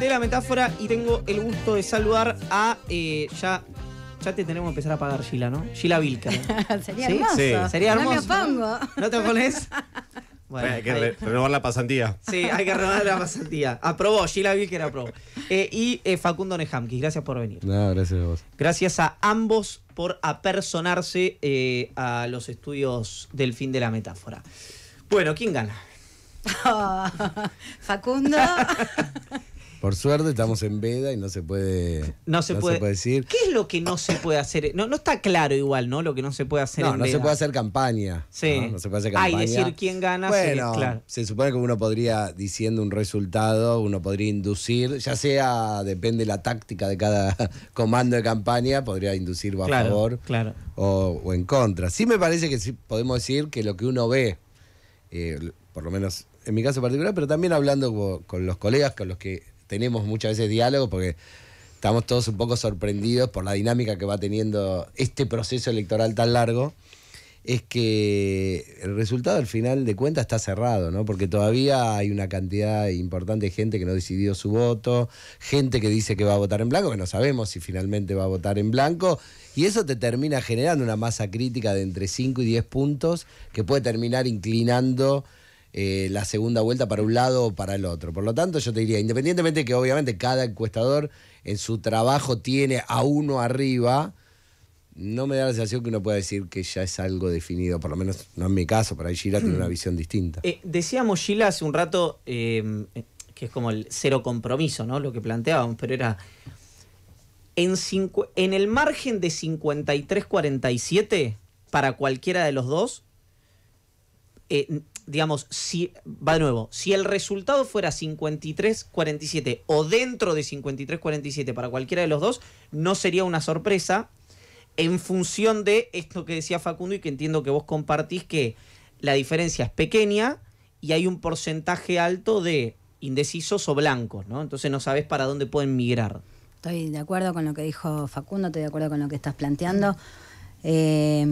de la metáfora y tengo el gusto de saludar a eh, ya. Ya te tenemos que empezar a pagar, Gila, ¿no? Gila Vilca. Sería ¿Sí? hermoso. Sí. Sería No me opongo. ¿No te opones? hay que renovar la pasantía. Sí, hay que renovar la pasantía. Aprobó, Gila Vilker aprobó. Eh, y eh, Facundo Nejamkis, gracias por venir. gracias a vos. Gracias a ambos por apersonarse a los estudios del fin de la metáfora. Bueno, ¿quién gana? Oh, Facundo. Por suerte estamos en veda y no se puede, no se, puede, decir. ¿Qué es lo que no se puede hacer? No, está claro igual, ¿no? Lo que no se puede hacer. No, no se puede hacer campaña. Sí. ¿no? se puede hacer campaña. Ah, y decir quién gana. se supone que uno podría, diciendo un resultado, uno podría inducir, ya sea, depende la táctica de cada comando de campaña, podría inducir a favor O, o, en contra. Sí me parece que sí podemos decir que lo que uno ve, eh, por lo menos en mi caso particular, pero también hablando con los colegas con los que tenemos muchas veces diálogo porque estamos todos un poco sorprendidos por la dinámica que va teniendo este proceso electoral tan largo, es que el resultado al final de cuentas está cerrado, ¿no? Porque todavía hay una cantidad importante de gente que no decidió su voto, gente que dice que va a votar en blanco, que no sabemos si finalmente va a votar en blanco, y eso te termina generando una masa crítica de entre 5 y 10 puntos que puede terminar inclinando eh, la segunda vuelta para un lado o para el otro. Por lo tanto, yo te diría, independientemente que obviamente cada encuestador en su trabajo tiene a uno arriba, no me da la sensación que uno pueda decir que ya es algo definido, por lo menos no es mi caso, para ahí Gila tiene una mm. visión distinta. Eh, decíamos Gila hace un rato em, que es como el cero compromiso, ¿no? Lo que planteábamos, pero era en, en el margen de 53-47 para cualquiera de los dos, eh, digamos, si, va de nuevo, si el resultado fuera 53-47 o dentro de 53-47 para cualquiera de los dos, no sería una sorpresa en función de esto que decía Facundo y que entiendo que vos compartís, que la diferencia es pequeña y hay un porcentaje alto de indecisos o blancos, ¿no? Entonces no sabes para dónde pueden migrar. Estoy de acuerdo con lo que dijo Facundo, estoy de acuerdo con lo que estás planteando. Eh,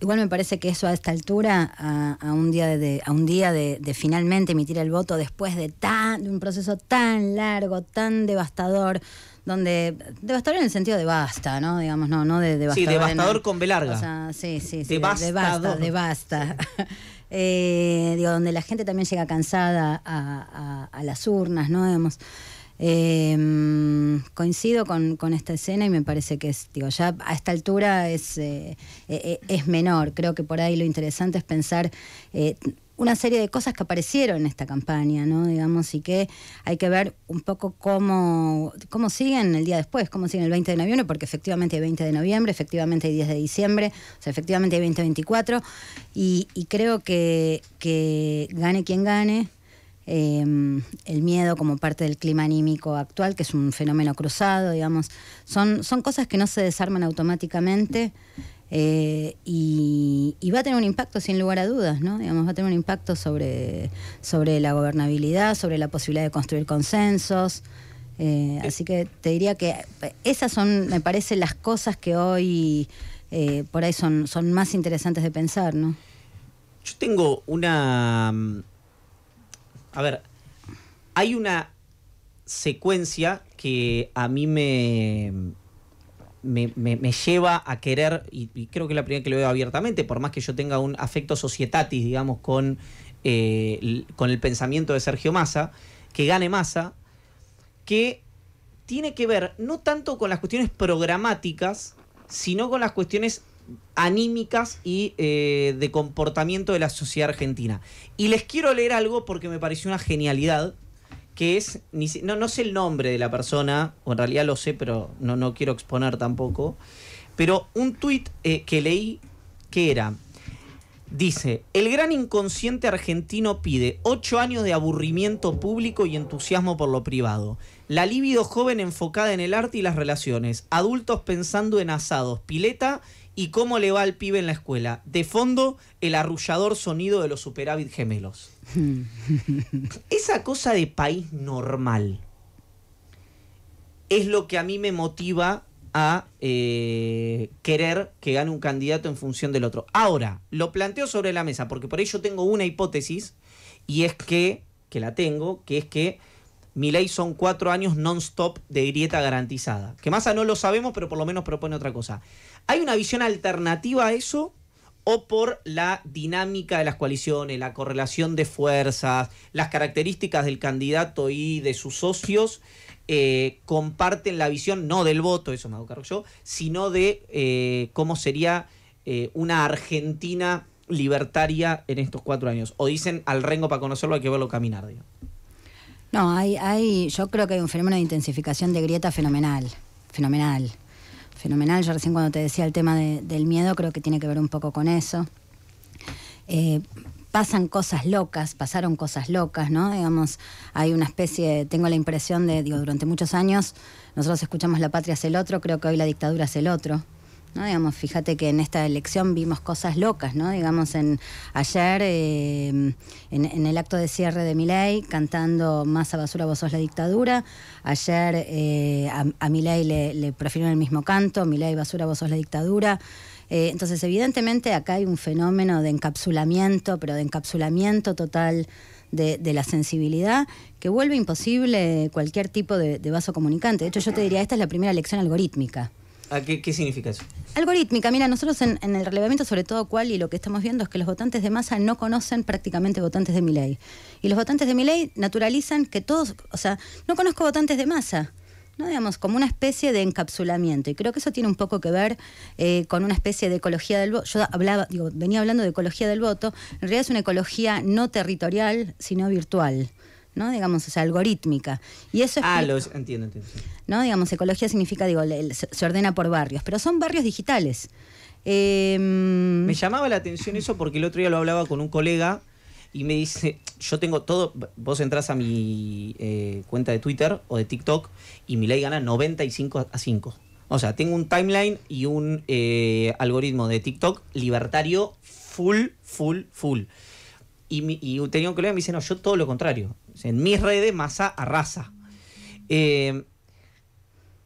igual me parece que eso a esta altura, a, un día, de, a un día de, finalmente emitir el voto después de, tan, de un proceso tan largo, tan devastador, donde devastador en el sentido de basta, ¿no? Digamos, no, no de devastador. Sí, devastador con velarga. sí, sí, sí. De, basta, eh, digo, donde la gente también llega cansada a, a, a las urnas, ¿no? Em, coincido con, esta escena y me parece que es, digo, ya a esta altura es, eh, eh, eh, es menor. Creo que por ahí lo interesante es pensar una serie de cosas que aparecieron en esta campaña, ¿no? Digamos, y que hay que ver un poco cómo, cómo siguen el día después, cómo siguen el 20 de noviembre, porque efectivamente hay 20 de noviembre, efectivamente hay 10 de diciembre, efectivamente hay 2024, y, y creo que, que gane quien gane, Em, el miedo como parte del clima anímico actual, que es un fenómeno cruzado, digamos, son, son cosas que no se desarman automáticamente. Eh, y, va a tener un impacto sin lugar a dudas, ¿no? Digamos, va a tener un impacto sobre, sobre la gobernabilidad, sobre la posibilidad de construir consensos. Eh, así que te diría que eh, esas son, me parece, las cosas que hoy por ahí son, son más interesantes de pensar, ¿no? Yo tengo una mm, a ver, hay una secuencia que a mí me, me, lleva a querer, y, creo que es la primera que lo veo abiertamente, por más que yo tenga un afecto societatis, digamos, con, eh, con el pensamiento de Sergio Massa, que gane Massa, que tiene que ver no tanto con las cuestiones programáticas, sino con las cuestiones anímicas y eh, de comportamiento de la sociedad argentina. Y les quiero leer algo porque me pareció una genialidad, que es, no, no sé el nombre de la persona, o en realidad lo sé, pero no, no quiero exponer tampoco, pero un tuit eh, que leí que era, dice, el gran inconsciente argentino pide ocho años de aburrimiento público y entusiasmo por lo privado. La libido joven enfocada en el arte y las relaciones. Adultos pensando en asados, pileta y cómo le va al pibe en la escuela. De fondo, el arrullador sonido de los superávit gemelos. Esa cosa de país normal es lo que a mí me motiva a eh, querer que gane un candidato en función del otro. Ahora, lo planteo sobre la mesa, porque por ahí yo tengo una hipótesis, y es que, que la tengo, que es que mi ley son cuatro años non-stop de grieta garantizada. Que a no lo sabemos, pero por lo menos propone otra cosa. ¿Hay una visión alternativa a eso? ¿O por la dinámica de las coaliciones, la correlación de fuerzas, las características del candidato y de sus socios? Eh, comparten la visión no del voto, eso me hago yo, sino de eh, cómo sería eh, una Argentina libertaria en estos cuatro años. O dicen al Rengo para conocerlo hay que verlo caminar. Digamos. No, hay, yo creo que hay un fenómeno de intensificación de grieta fenomenal, fenomenal, fenomenal. Yo recién cuando te decía el tema del miedo, creo que tiene que ver un poco con eso. Eh, pasan cosas locas, pasaron cosas locas, ¿no? Digamos, hay una especie, tengo la impresión de, digo, durante muchos años nosotros escuchamos la patria es el otro, creo que hoy la dictadura es el otro. ¿no? Digamos, fíjate que en esta elección vimos cosas locas, ¿no? Digamos, en ayer, em, en, el acto de cierre de Milei, cantando a basura, vos sos la dictadura. Ayer eh, a, Milay le, le el mismo canto, Milei basura, vos sos la dictadura. Eh, entonces, evidentemente, acá hay un fenómeno de encapsulamiento, pero de encapsulamiento total de, la sensibilidad que vuelve imposible cualquier tipo de, vaso comunicante. De hecho, yo te diría, esta es la primera lección algorítmica qué, significa eso? Algorítmica. Mira, nosotros en, el relevamiento, sobre todo cuál y lo que estamos viendo es que los votantes de masa no conocen prácticamente votantes de mi ley. Y los votantes de mi ley naturalizan que todos, o sea, no conozco votantes de masa. ¿no? digamos, como una especie de encapsulamiento. Y creo que eso tiene un poco que ver eh, con una especie de ecología del voto. Yo hablaba, venía hablando de ecología del voto. En realidad es una ecología no territorial, sino virtual. Digamos, o sea, algorítmica. Y eso es. Ah, lo, entiendo, entiendo. ¿No? Digamos, ecología significa, digo, se ordena por barrios, pero son barrios digitales. Em, me llamaba la atención eso porque el otro día lo hablaba con un colega y me dice, yo tengo todo, vos entras a mi eh, cuenta de Twitter o de TikTok y mi ley gana 95 a 5. O sea, tengo un timeline y un eh, algoritmo de TikTok libertario full, full, full. Y, tenía un colega que me dice, no, yo todo lo contrario. En mis redes, Masa arrasa. Eh,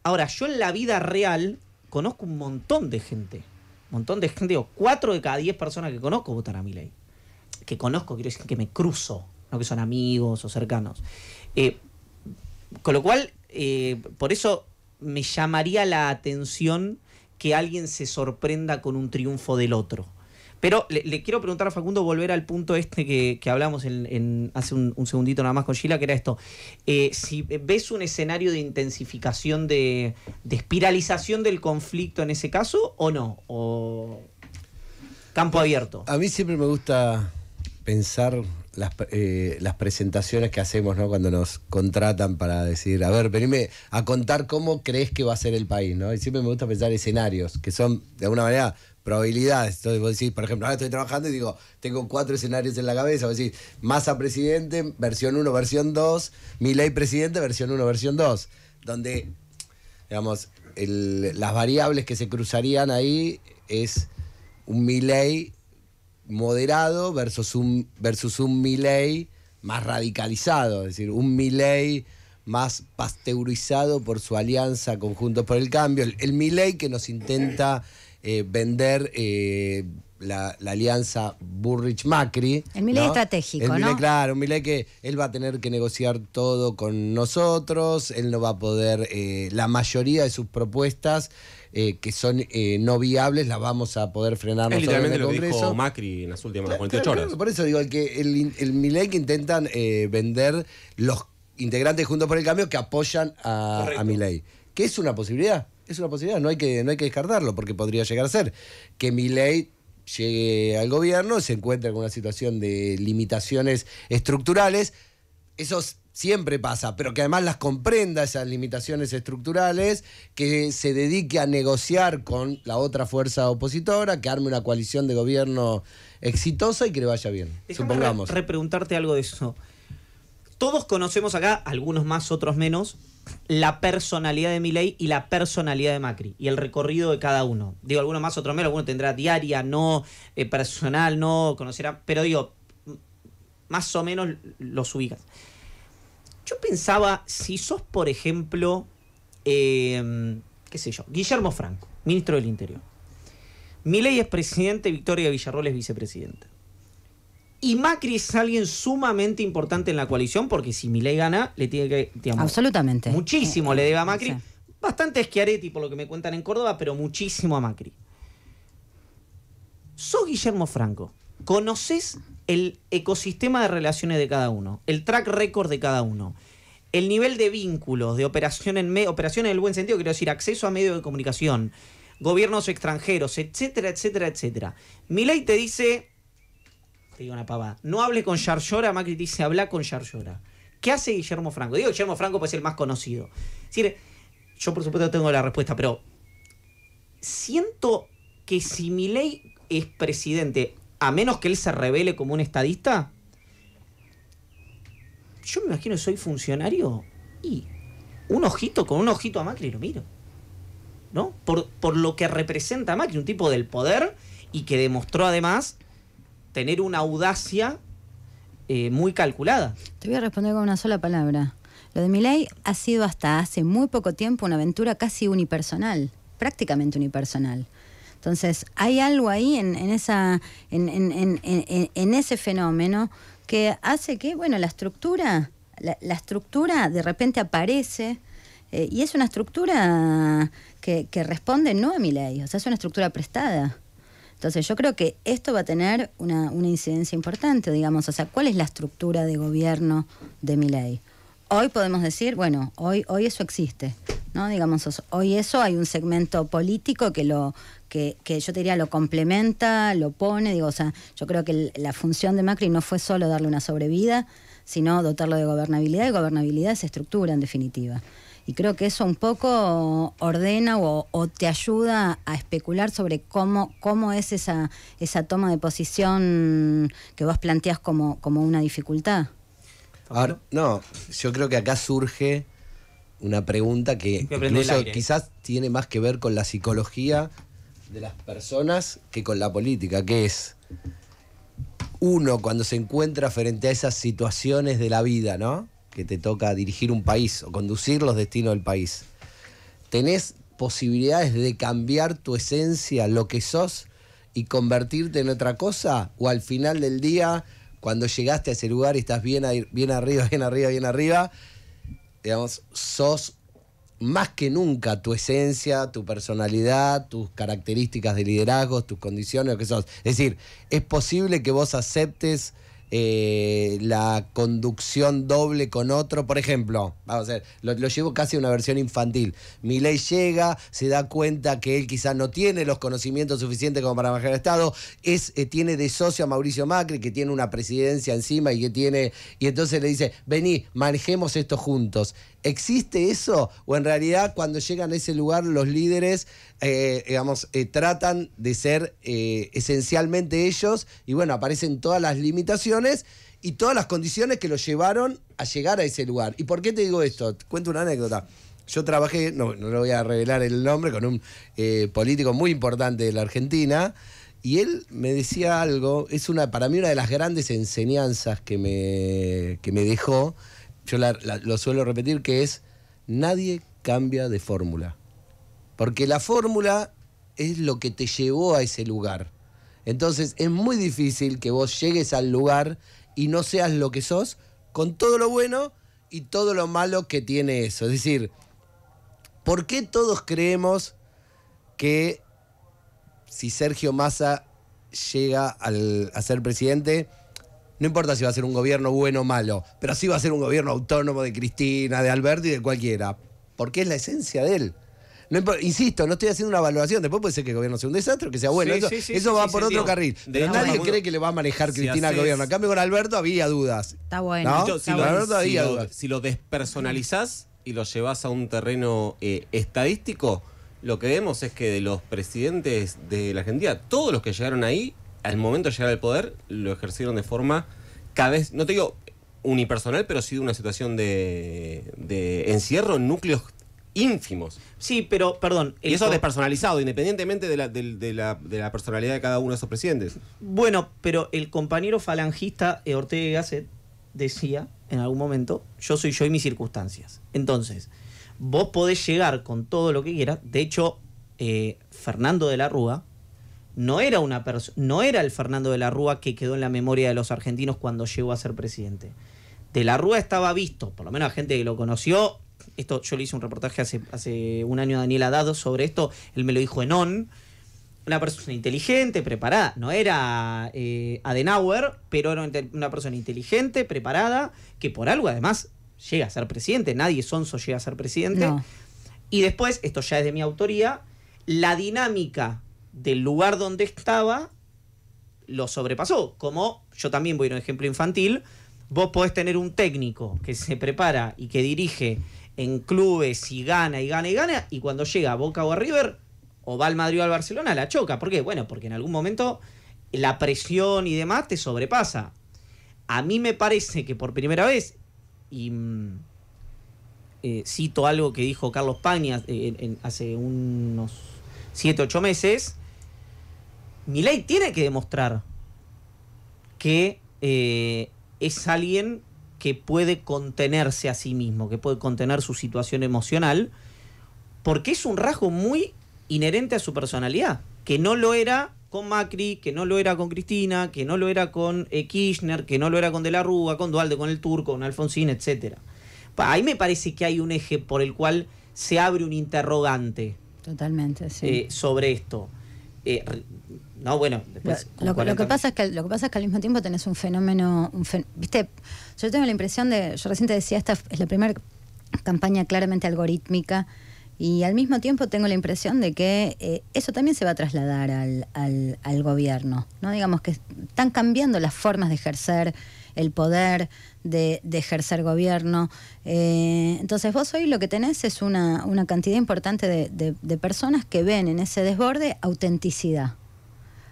ahora, yo en la vida real conozco un montón de gente. Un montón de gente, o cuatro de cada diez personas que conozco votan a mi ley. Que conozco, quiero decir que me cruzo, no que son amigos o cercanos. Eh, con lo cual, eh, por eso me llamaría la atención que alguien se sorprenda con un triunfo del otro. Pero le, quiero preguntar a Facundo, volver al punto este que, que hablamos hace un, segundito nada más con Sheila, que era esto. Eh, si ves un escenario de intensificación, de, de, espiralización del conflicto en ese caso, o no, o campo abierto. A mí siempre me gusta pensar eh, las, presentaciones que hacemos ¿no? cuando nos contratan para decir, a ver, venime a contar cómo crees que va a ser el país. ¿no? Y siempre me gusta pensar escenarios que son, de alguna manera, probabilidades. Entonces vos decís, por ejemplo, ahora estoy trabajando y digo, tengo cuatro escenarios en la cabeza. Vos decís, masa presidente, versión 1, versión 2, mi presidente, versión 1, versión 2. Donde, digamos, las variables que se cruzarían ahí es un ley moderado versus un, versus un más radicalizado, es decir, un milei más pasteurizado por su alianza Conjuntos por el Cambio, el, milei que nos intenta eh, vender eh, la, alianza Burrich-Macri. El Milei estratégico, Claro, un Milei que él va a tener que negociar todo con nosotros, él no va a poder, eh, la mayoría de sus propuestas que son no viables, las vamos a poder frenar nosotros en el lo Macri en las últimas horas. por eso digo, el, que, el, Milei que intentan vender los integrantes Juntos por el Cambio que apoyan a, Miley. a ¿Qué es una posibilidad? es una posibilidad, no hay que, no hay que descartarlo, porque podría llegar a ser que mi ley llegue al gobierno, se encuentre con una situación de limitaciones estructurales. Eso siempre pasa, pero que además las comprenda esas limitaciones estructurales, que se dedique a negociar con la otra fuerza opositora, que arme una coalición de gobierno exitosa y que le vaya bien. supongamos. supongamos. Repreguntarte algo de eso. Todos conocemos acá, algunos más, otros menos, la personalidad de Milei y la personalidad de Macri y el recorrido de cada uno. Digo, alguno más, otro menos, alguno tendrá diaria, no eh, personal, no conocerá, pero digo, más o menos los ubicas. Yo pensaba, si sos, por ejemplo, eh, qué sé yo, Guillermo Franco, ministro del Interior. Milei es presidente, Victoria Villarroel es vicepresidenta. Y Macri es alguien sumamente importante en la coalición porque si Milei gana, le tiene que. Absolutamente. Muchísimo eh, le debe a eh, Macri. Bastante Schiaretti, por lo que me cuentan en Córdoba, pero muchísimo a Macri. Sos Guillermo Franco. Conoces el ecosistema de relaciones de cada uno, el track record de cada uno, el nivel de vínculos, de operación en, operación en el buen sentido, quiero decir, acceso a medios de comunicación, gobiernos extranjeros, etcétera, etcétera, etcétera. Milei te dice te digo una pavada. No hable con Yarlora, Macri dice, habla con Yarlora. ¿Qué hace Guillermo Franco? Digo, Guillermo Franco puede el más conocido. Es yo por supuesto tengo la respuesta, pero siento que si Milei es presidente, a menos que él se revele como un estadista, yo me imagino que soy funcionario y un ojito, con un ojito a Macri lo miro. ¿No? Por, por lo que representa Macri, un tipo del poder y que demostró además tener una audacia eh, muy calculada. Te voy a responder con una sola palabra. Lo de Milei ha sido hasta hace muy poco tiempo una aventura casi unipersonal, prácticamente unipersonal. Entonces, hay algo ahí en, esa, en, ese fenómeno que hace que, bueno, la estructura, la, estructura de repente aparece eh, y es una estructura que, responde no a Milei, o sea, es una estructura prestada. Entonces yo creo que esto va a tener una, incidencia importante, digamos, o sea, ¿cuál es la estructura de gobierno de mi ley? Hoy podemos decir, bueno, hoy, hoy eso existe, ¿no? Digamos, hoy eso hay un segmento político que lo, que, yo te diría lo complementa, lo pone, digo, o sea, yo creo que la función de Macri no fue solo darle una sobrevida, sino dotarlo de gobernabilidad, y gobernabilidad es estructura en definitiva. Y creo que eso un poco ordena o, te ayuda a especular sobre cómo, cómo es esa, esa toma de posición que vos planteas como, como una dificultad. Ahora, no, yo creo que acá surge una pregunta que, que incluso quizás tiene más que ver con la psicología de las personas que con la política, que es uno cuando se encuentra frente a esas situaciones de la vida, ¿no? que te toca dirigir un país o conducir los destinos del país, ¿tenés posibilidades de cambiar tu esencia, lo que sos, y convertirte en otra cosa? ¿O al final del día, cuando llegaste a ese lugar y estás bien, arriba, bien arriba, bien arriba, digamos, sos más que nunca tu esencia, tu personalidad, tus características de liderazgo, tus condiciones, lo que sos. Es decir, es posible que vos aceptes eh, la conducción doble con otro. Por ejemplo, vamos a ver, lo, llevo casi a una versión infantil. Milei llega, se da cuenta que él quizás no tiene los conocimientos suficientes como para manejar el Estado, es, eh, tiene de socio a Mauricio Macri, que tiene una presidencia encima y que tiene. Y entonces le dice: Vení, manejemos esto juntos. ¿Existe eso? ¿O en realidad cuando llegan a ese lugar los líderes, eh, digamos, eh, tratan de ser eh, esencialmente ellos y bueno, aparecen todas las limitaciones y todas las condiciones que los llevaron a llegar a ese lugar? ¿Y por qué te digo esto? cuento una anécdota. Yo trabajé, no, no le voy a revelar el nombre, con un político muy importante de la Argentina. Y él me decía algo, es una, para mí una de las grandes enseñanzas que que me dejó, yo lo suelo repetir, que es nadie cambia de fórmula. Porque la fórmula es lo que te llevó a ese lugar. Entonces es muy difícil que vos llegues al lugar y no seas lo que sos, con todo lo bueno y todo lo malo que tiene eso. Es decir, ¿por qué todos creemos que si Sergio Massa llega a ser presidente, no importa si va a ser un gobierno bueno o malo, pero sí va a ser un gobierno autónomo de Cristina, de Alberto y de cualquiera. Porque es la esencia de él. insisto, no estoy haciendo una valoración. Después puede ser que el gobierno sea un desastre, que sea bueno. eso, va por otro carril. nadie cree que le va a manejar Cristina al gobierno. En cambio, con Alberto había dudas. Está bueno. si, lo, Alberto despersonalizás y lo llevas a un terreno eh, estadístico, lo que vemos es que de los presidentes de la Argentina, todos los que llegaron ahí al momento de llegar al poder lo ejercieron de forma cada vez, no te digo unipersonal, pero sí de una situación de, de encierro en núcleos ínfimos. Sí, pero, perdón. Y eso despersonalizado, independientemente de la, personalidad de cada uno de esos presidentes. Bueno, pero el compañero falangista eh, Ortega Gasset decía en algún momento: Yo soy yo y mis circunstancias. Entonces, vos podés llegar con todo lo que quieras. De hecho, eh, Fernando de la Rúa, no era, una no era el Fernando de la Rúa que quedó en la memoria de los argentinos cuando llegó a ser presidente. De la Rúa estaba visto, por lo menos la gente que lo conoció, esto yo le hice un reportaje hace, hace un año a Daniel Adado sobre esto, él me lo dijo en on, una persona inteligente, preparada, no era eh, Adenauer, pero era una persona inteligente, preparada, que por algo además llega a ser presidente, nadie sonso llega a ser presidente. Y después, esto ya es de mi autoría, la dinámica del lugar donde estaba lo sobrepasó. Como yo también voy a un ejemplo infantil, vos podés tener un técnico que se prepara y que dirige en clubes y gana y gana y gana, y cuando llega a Boca o a River, o va al Madrid o al Barcelona, la choca. ¿Por qué? Bueno, porque en algún momento la presión y demás te sobrepasa. A mí me parece que por primera vez, y mm, eh, cito algo que dijo Carlos Paña eh, hace unos ...siete, ocho meses, Milei tiene que demostrar que eh, es alguien que puede contenerse a sí mismo, que puede contener su situación emocional, porque es un rasgo muy inherente a su personalidad, que no lo era con Macri, que no lo era con Cristina, que no lo era con eh, Kirchner, que no lo era con De la Rúa, con Dualde, con el Turco, con Alfonsín, etc. Ahí me parece que hay un eje por el cual se abre un interrogante Totalmente, sí. Eh, sobre esto. Eh, no, bueno, Lo, que pasa es que, lo que pasa es que al mismo tiempo tenés un fenómeno. Viste, yo tengo la impresión de. Yo recién te decía, esta es la primera campaña claramente algorítmica. Y al mismo tiempo tengo la impresión de que eh, eso también se va a trasladar al, al, al, gobierno, ¿no? Digamos que están cambiando las formas de ejercer el poder, de, ejercer gobierno. Eh, entonces vos hoy lo que tenés es una, cantidad importante de, personas que ven en ese desborde autenticidad.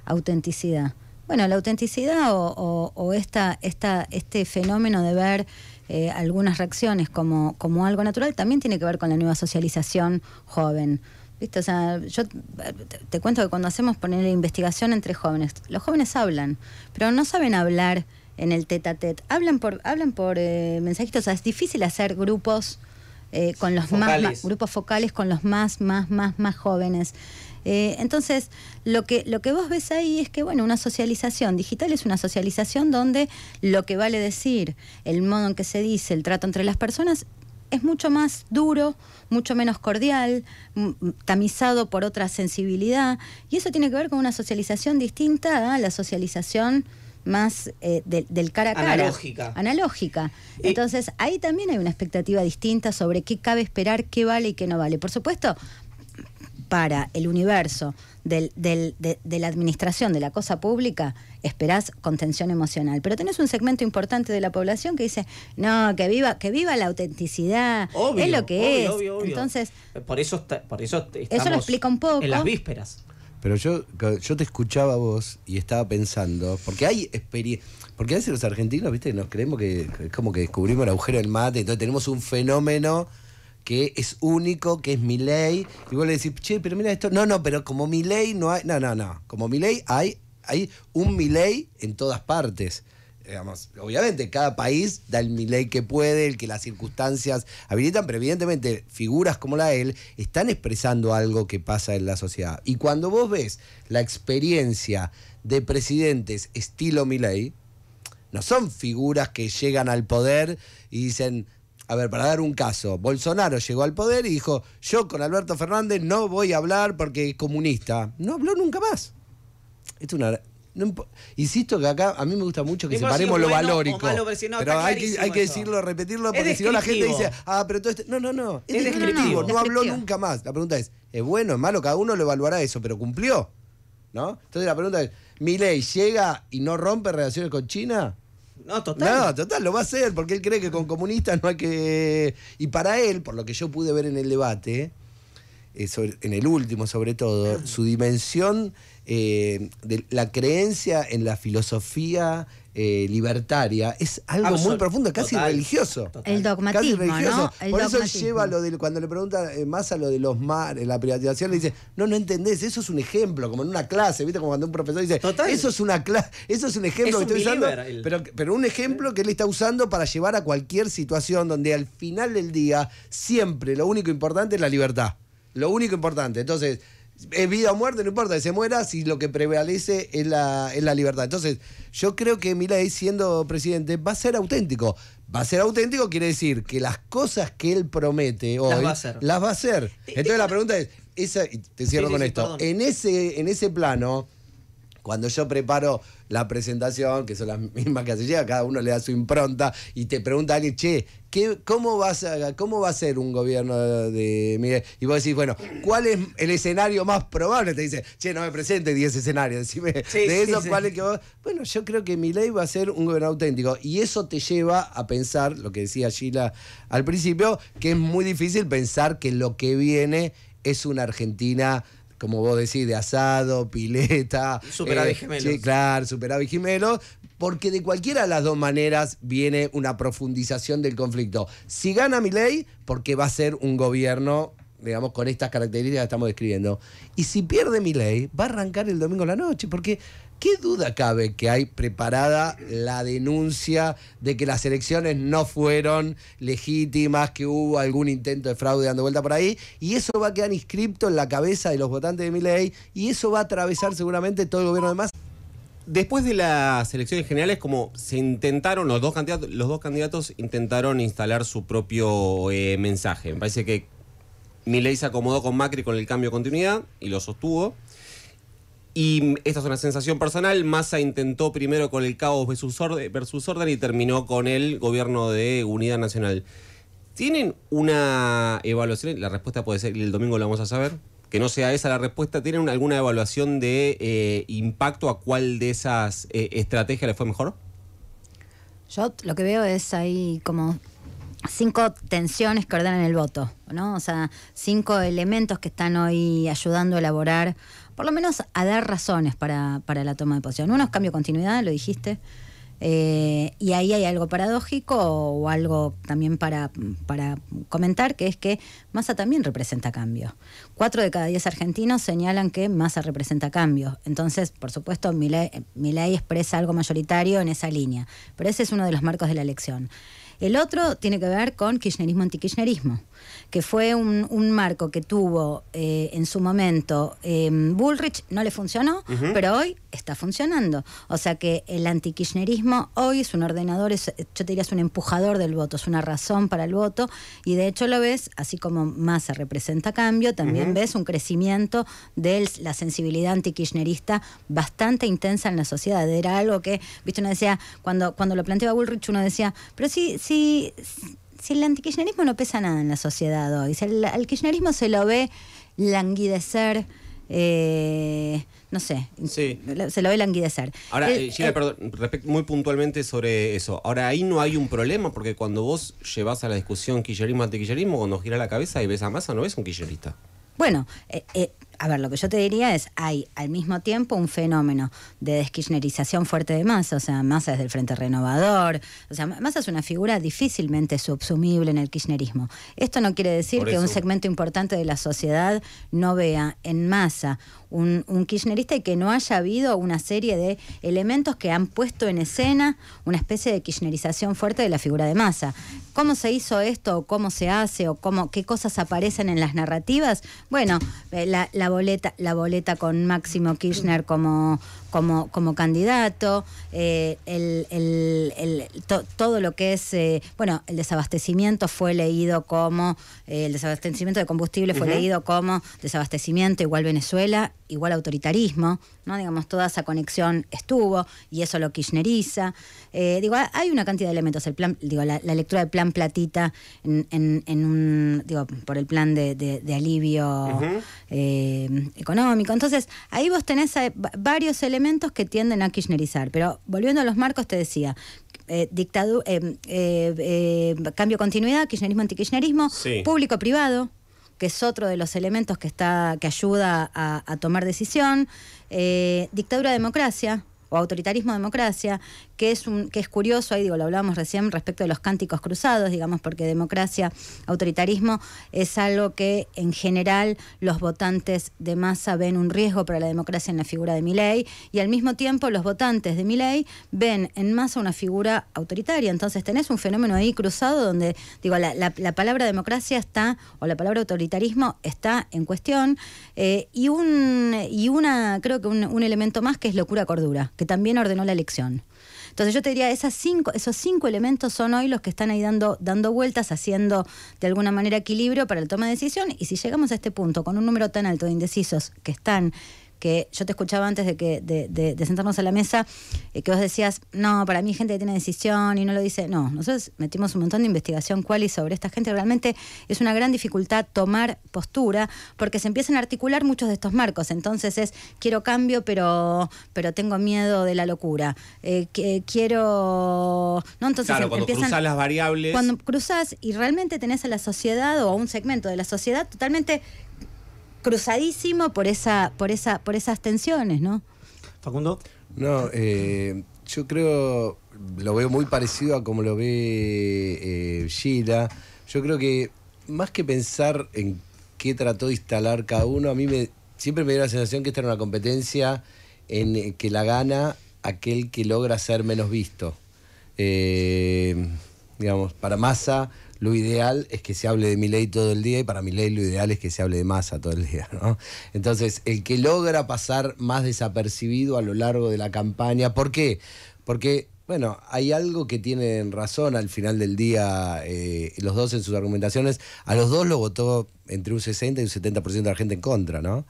Autenticidad. Bueno, la autenticidad o, esta, este fenómeno de ver eh, algunas reacciones como, como algo natural también tiene que ver con la nueva socialización joven. ¿Viste? O sea, yo te cuento que cuando hacemos poner investigación entre jóvenes, los jóvenes hablan, pero no saben hablar en el tete a Hablan por, hablan por eh, mensajitos, o sea, es difícil hacer grupos eh, con los Más, grupos focales con los más, más, más, más jóvenes. Eh, entonces, lo que, lo que vos ves ahí es que, bueno, una socialización digital es una socialización donde lo que vale decir, el modo en que se dice, el trato entre las personas, es mucho más duro, mucho menos cordial, tamizado por otra sensibilidad, y eso tiene que ver con una socialización distinta a la socialización más eh, del cara a cara. Analógica. Analógica. Entonces, ahí también hay una expectativa distinta sobre qué cabe esperar, qué vale y qué no vale. Por supuesto, para el universo de, la administración de la cosa pública, esperás contención emocional. Pero tenés un segmento importante de la población que dice, no, que viva, que viva la autenticidad, es lo que es. Entonces, por eso, está, por eso eso lo explica un poco. En las vísperas. Pero yo, yo te escuchaba vos y estaba pensando, porque hay experiencia. Porque a veces los argentinos, viste, nos creemos que es como que descubrimos el agujero del mate, entonces tenemos un fenómeno que es único, que es mi ley. Y vos le decís, che, pero mira esto. No, no, pero como mi ley no hay. No, no, no. Como mi ley hay, hay un mi ley en todas partes obviamente, cada país da el miley que puede, el que las circunstancias habilitan, pero evidentemente figuras como la de él están expresando algo que pasa en la sociedad. Y cuando vos ves la experiencia de presidentes estilo Milei, no son figuras que llegan al poder y dicen, a ver, para dar un caso, Bolsonaro llegó al poder y dijo, yo con Alberto Fernández no voy a hablar porque es comunista. No habló nunca más. Es una Insisto que acá a mí me gusta mucho que separemos lo valórico. pero, hay, que, hay que, decirlo, repetirlo, porque si no la gente dice, ah, pero todo esto. No, no, no. Es, No, habló nunca más. La pregunta es, ¿es bueno, es malo? Cada uno lo evaluará eso, pero cumplió. ¿No? Entonces la pregunta es, ley llega y no rompe relaciones con China? No, total. No, total, lo va a hacer, porque él cree que con comunistas no hay que. Y para él, por lo que yo pude ver en el debate, eh, en el último sobre todo, ah. su dimensión eh, de la creencia en la filosofía eh, libertaria es algo muy profundo, casi religioso. El dogmatismo, ¿no? Por eso lleva lo cuando le pregunta eh, más a lo de los mares, la privatización, le dice, no, no entendés, eso es un ejemplo, como en una clase, ¿viste? Como cuando un profesor dice, eso es una clase, eso es un ejemplo que estoy usando, pero, pero un ejemplo que él está usando para llevar a cualquier situación donde al final del día siempre lo único importante es la libertad. Lo único importante. Entonces, es vida o muerte, no importa, que se muera si lo que prevalece es la, es la libertad. Entonces, yo creo que mira, siendo presidente, va a ser auténtico. Va a ser auténtico quiere decir que las cosas que él promete hoy las va a hacer. Eh, Entonces la eh, pregunta es, esa, te cierro con esto, en, ese, en ese plano, cuando yo preparo la presentación, que son las mismas que hace llega, cada uno le da su impronta y te pregunta a alguien, che, ¿qué, cómo, vas a, ¿cómo va a ser un gobierno de Miguel? Y vos decís, bueno, ¿cuál es el escenario más probable? Te dice, che, no me presente 10 escenarios, de esos, ¿cuál es que vos? Bueno, yo creo que mi va a ser un gobierno auténtico y eso te lleva a pensar, lo que decía Sheila al principio, que es muy difícil pensar que lo que viene es una Argentina como vos decís, de asado, pileta. Superávit eh, Sí, claro, superávit gemelos. Porque de cualquiera de las dos maneras viene una profundización del conflicto. Si gana mi ley, porque va a ser un gobierno, digamos, con estas características que estamos describiendo. Y si pierde mi ley, va a arrancar el domingo a la noche, porque ¿Qué duda cabe que hay preparada la denuncia de que las elecciones no fueron legítimas, que hubo algún intento de fraude dando vuelta por ahí? Y eso va a quedar inscripto en la cabeza de los votantes de mi y eso va a atravesar seguramente todo el gobierno de Más. Después de las elecciones generales, como se intentaron, los dos candidatos, los dos candidatos intentaron instalar su propio eh, mensaje. Me parece que Milei se acomodó con Macri con el cambio de continuidad y lo sostuvo. Y esta es una sensación personal. Massa intentó primero con el caos versus orden, y terminó con el gobierno de unidad nacional. ¿Tienen una evaluación? La respuesta puede ser, el domingo la vamos a saber. Que no sea esa la respuesta. ¿Tienen alguna evaluación de eh, impacto a cuál de esas eh, estrategias le fue mejor? Yo lo que veo es ahí como cinco tensiones que ordenan el voto, O sea, cinco elementos que están hoy ayudando a elaborar, por lo menos a dar razones para, la toma de posición. Uno es cambio continuidad, lo dijiste. Eh, y ahí hay algo paradójico o algo también para, para comentar, que es que Massa también representa cambio. Cuatro de cada diez argentinos señalan que Massa representa cambio. Entonces, por supuesto, mi ley expresa algo mayoritario en esa línea. Pero ese es uno de los marcos de la elección. El otro tiene que ver con kirchnerismo antikirchnerismo que fue un, marco que tuvo eh, en su momento eh, Bullrich, no le funcionó, pero hoy está funcionando. O sea que el antikirchnerismo hoy es un ordenador, es, yo te diría es un empujador del voto, es una razón para el voto, y de hecho lo ves, así como Massa representa cambio, también ves un crecimiento de la sensibilidad antikirchnerista bastante intensa en la sociedad. Era algo que, viste, uno decía, cuando, cuando lo planteaba Bullrich, uno decía, pero sí, sí si el antikirchnerismo no pesa nada en la sociedad hoy, si el, al kirchnerismo se lo ve languidecer. Eh, no sé, se lo ve languidecer. Ahora, eh, eh, perdón, muy puntualmente sobre eso. Ahora, ahí no hay un problema, porque cuando vos llevas a la discusión quillerismo antiquillerismo, cuando gira la cabeza y ves a masa, no ves un kirchnerista Bueno, a ver, lo que yo te diría es, hay al mismo tiempo un fenómeno de deskirchnerización fuerte de masa, o sea, masa es del Frente Renovador, o sea, masa es una figura difícilmente subsumible en el kirchnerismo. Esto no quiere decir que un segmento importante de la sociedad no vea en masa un, kirchnerista y que no haya habido una serie de elementos que han puesto en escena una especie de kirchnerización fuerte de la figura de masa. ¿Cómo se hizo esto? ¿Cómo se hace? ¿O cómo, qué cosas aparecen en las narrativas? Bueno, eh, la, boleta, la boleta con Máximo Kirchner como, como, como candidato, eh, el, todo lo que es, eh, bueno, el desabastecimiento fue leído como, el desabastecimiento de combustible fue leído como desabastecimiento igual Venezuela, igual autoritarismo, ¿no? Digamos, toda esa conexión estuvo y eso lo kirchneriza. digo, hay una cantidad de elementos, el plan, digo, la, la lectura del plan platita en, un, digo, por el plan de, alivio eh, económico. Entonces, ahí vos tenés eh, varios elementos que tienden a kirchnerizar. Pero volviendo a los marcos, te decía, eh, cambio continuidad, kirchnerismo, anti kirchnerismo público-privado, que es otro de los elementos que, está, que ayuda a, a tomar decisión, dictadura-democracia, o autoritarismo democracia, que es un, que es curioso, ahí digo, lo hablábamos recién respecto de los cánticos cruzados, digamos, porque democracia, autoritarismo es algo que en general los votantes de masa ven un riesgo para la democracia en la figura de Milei y al mismo tiempo los votantes de Milei ven en masa una figura autoritaria, entonces tenés un fenómeno ahí cruzado donde digo, la, palabra democracia está o la palabra autoritarismo está en cuestión eh, y un y una creo que un elemento más que es locura cordura que también ordenó la elección. Entonces yo te diría, esas cinco, esos cinco elementos son hoy los que están ahí dando, dando vueltas, haciendo de alguna manera equilibrio para la toma de decisión. Y si llegamos a este punto con un número tan alto de indecisos que están que yo te escuchaba antes de, que, de, sentarnos a la mesa, eh, que vos decías, no, para mí gente que tiene decisión y no lo dice. No, nosotros metimos un montón de investigación cuál y sobre esta gente. Realmente es una gran dificultad tomar postura porque se empiezan a articular muchos de estos marcos. Entonces es, quiero cambio, pero, pero tengo miedo de la locura. Eh, eh, quiero... No, entonces claro, em, cuando cruzas las variables. Cuando cruzas y realmente tenés a la sociedad o a un segmento de la sociedad totalmente cruzadísimo por, esa, por, esa, por esas tensiones, ¿no? Facundo. No, eh, yo creo, lo veo muy parecido a como lo ve eh, Gila. Yo creo que más que pensar en qué trató de instalar cada uno, a mí me, siempre me dio la sensación que esta era una competencia en eh, que la gana aquel que logra ser menos visto. Eh, digamos, para masa lo ideal es que se hable de mi ley todo el día y para mi ley lo ideal es que se hable de masa todo el día, ¿no? Entonces, el que logra pasar más desapercibido a lo largo de la campaña, ¿por qué? Porque bueno, hay algo que tienen razón al final del día eh, los dos en sus argumentaciones. A los dos lo votó entre un 60 y un 70% de la gente en contra, ¿no?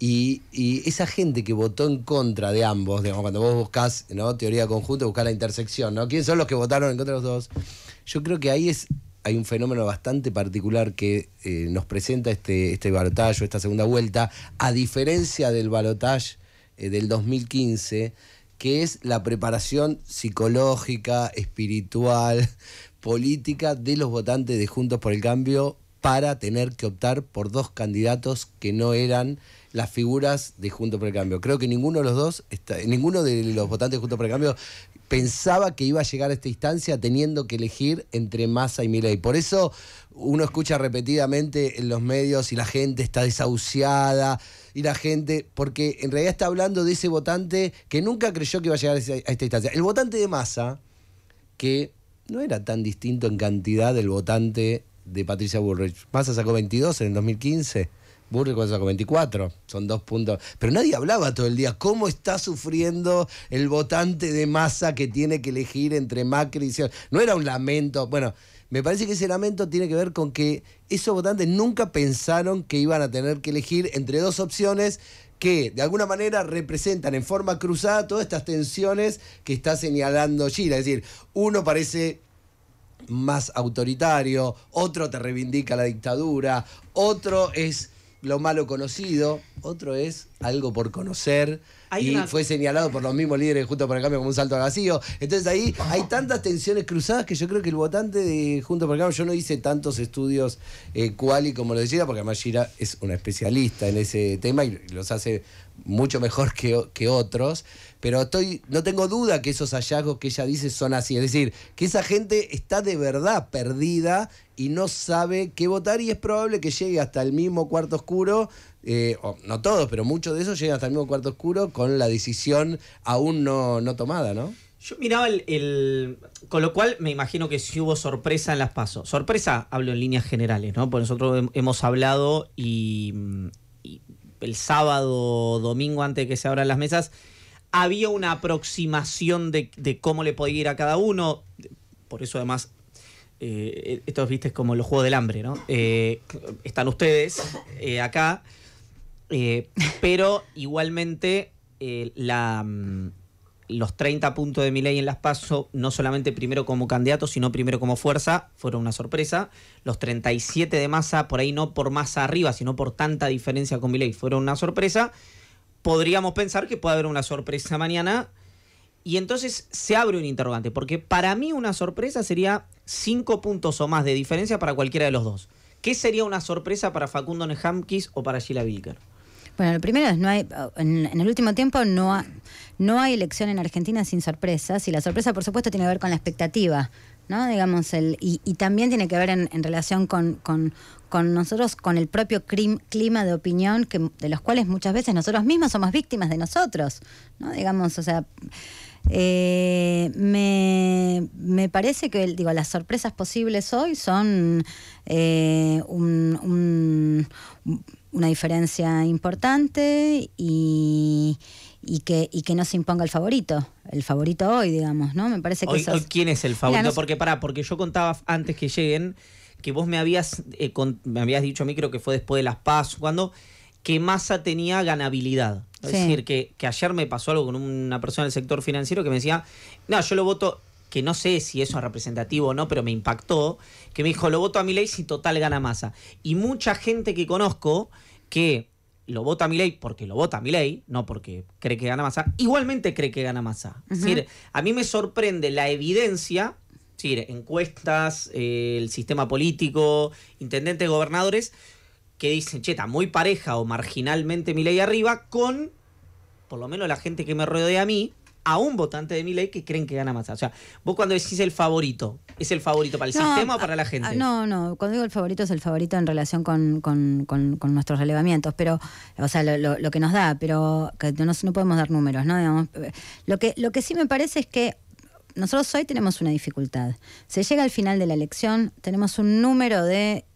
Y, esa gente que votó en contra de ambos, digamos, cuando vos buscás ¿no? teoría conjunta, buscás la intersección, ¿no? ¿Quiénes son los que votaron en contra de los dos? Yo creo que ahí es hay un fenómeno bastante particular que eh, nos presenta este, este balotaje, esta segunda vuelta, a diferencia del balotaje eh, del 2015, que es la preparación psicológica, espiritual, política de los votantes de Juntos por el Cambio para tener que optar por dos candidatos que no eran las figuras de Juntos por el Cambio. Creo que ninguno de los dos, ninguno de los votantes de Juntos por el Cambio pensaba que iba a llegar a esta instancia teniendo que elegir entre Massa y Milei. Por eso uno escucha repetidamente en los medios y la gente está desahuciada y la gente, porque en realidad está hablando de ese votante que nunca creyó que iba a llegar a esta instancia. El votante de Massa, que no era tan distinto en cantidad del votante de Patricia Bullrich. Massa sacó 22 en el 2015. Burgos con 24, son dos puntos. Pero nadie hablaba todo el día cómo está sufriendo el votante de masa que tiene que elegir entre Macri y No era un lamento, bueno, me parece que ese lamento tiene que ver con que esos votantes nunca pensaron que iban a tener que elegir entre dos opciones que de alguna manera representan en forma cruzada todas estas tensiones que está señalando Gira. Es decir, uno parece más autoritario, otro te reivindica la dictadura, otro es lo malo conocido, otro es algo por conocer. y fue señalado por los mismos líderes de junto por el Cambio como un salto al vacío. Entonces ahí ah. hay tantas tensiones cruzadas que yo creo que el votante de junto por el Cambio, yo no hice tantos estudios cuali eh, y como lo decía, porque además es una especialista en ese tema y los hace mucho mejor que otros pero estoy, no tengo duda que esos hallazgos que ella dice son así. Es decir, que esa gente está de verdad perdida y no sabe qué votar y es probable que llegue hasta el mismo cuarto oscuro, eh, no todos, pero muchos de esos lleguen hasta el mismo cuarto oscuro con la decisión aún no, no tomada, ¿no? Yo miraba el, Con lo cual me imagino que si hubo sorpresa en las pasos. Sorpresa, hablo en líneas generales, ¿no? Porque nosotros hemos hablado y, el sábado, domingo, antes de que se abran las mesas, había una aproximación de, cómo le podía ir a cada uno. Por eso además, eh, esto viste como los Juegos del Hambre, ¿no? Eh, están ustedes eh, acá, eh, pero igualmente la, mm, los 30 puntos de Miley en las PASO, no solamente primero como candidato, sino primero como fuerza, fueron una sorpresa. Los 37 de masa, por ahí no por masa arriba, sino por tanta diferencia con Miley, fueron una sorpresa podríamos pensar que puede haber una sorpresa mañana. Y entonces se abre un interrogante, porque para mí una sorpresa sería cinco puntos o más de diferencia para cualquiera de los dos. ¿Qué sería una sorpresa para Facundo Nehamkis o para Sheila Vilker? Bueno, lo primero es, no hay, en, el último tiempo no, no hay elección en Argentina sin sorpresas y la sorpresa por supuesto tiene que ver con la expectativa ¿no? Digamos, el, y, también tiene que ver en, relación con, nosotros, con el propio clima de opinión, que, de los cuales muchas veces nosotros mismos somos víctimas de nosotros, ¿no? Digamos, o sea, eh, me, parece que, digo, las sorpresas posibles hoy son eh, un, una diferencia importante y y que, y que no se imponga el favorito, el favorito hoy, digamos, ¿no? Me parece que eso ¿Quién es el favorito? Porque pará, porque yo contaba antes que lleguen que vos me habías, eh, me habías dicho a mí, creo que fue después de las Paz, cuando que masa tenía ganabilidad. Es decir, que, que ayer me pasó algo con una persona del sector financiero que me decía, no, yo lo voto que no sé si eso es representativo o no, pero me impactó, que me dijo, lo voto a mi ley si total gana masa. Y mucha gente que conozco que lo vota ley porque lo vota ley, no porque cree que gana Massa, igualmente cree que gana Massa. a mí me sorprende la evidencia, encuestas, eh, el sistema político, intendentes, gobernadores, que dicen, cheta, muy pareja o marginalmente mi ley arriba con, por lo menos la gente que me rodea a mí, a un votante de mi ley que creen que gana más O sea, vos cuando decís el favorito, ¿es el favorito para el sistema o para ah, la ah, gente? No, no, cuando digo el favorito es el favorito en relación con, nuestros relevamientos, pero, o sea, lo, que nos da, pero no, podemos dar números, ¿no? lo, que, lo que sí me parece es que nosotros hoy tenemos una dificultad. Se llega al final de la elección, tenemos un número de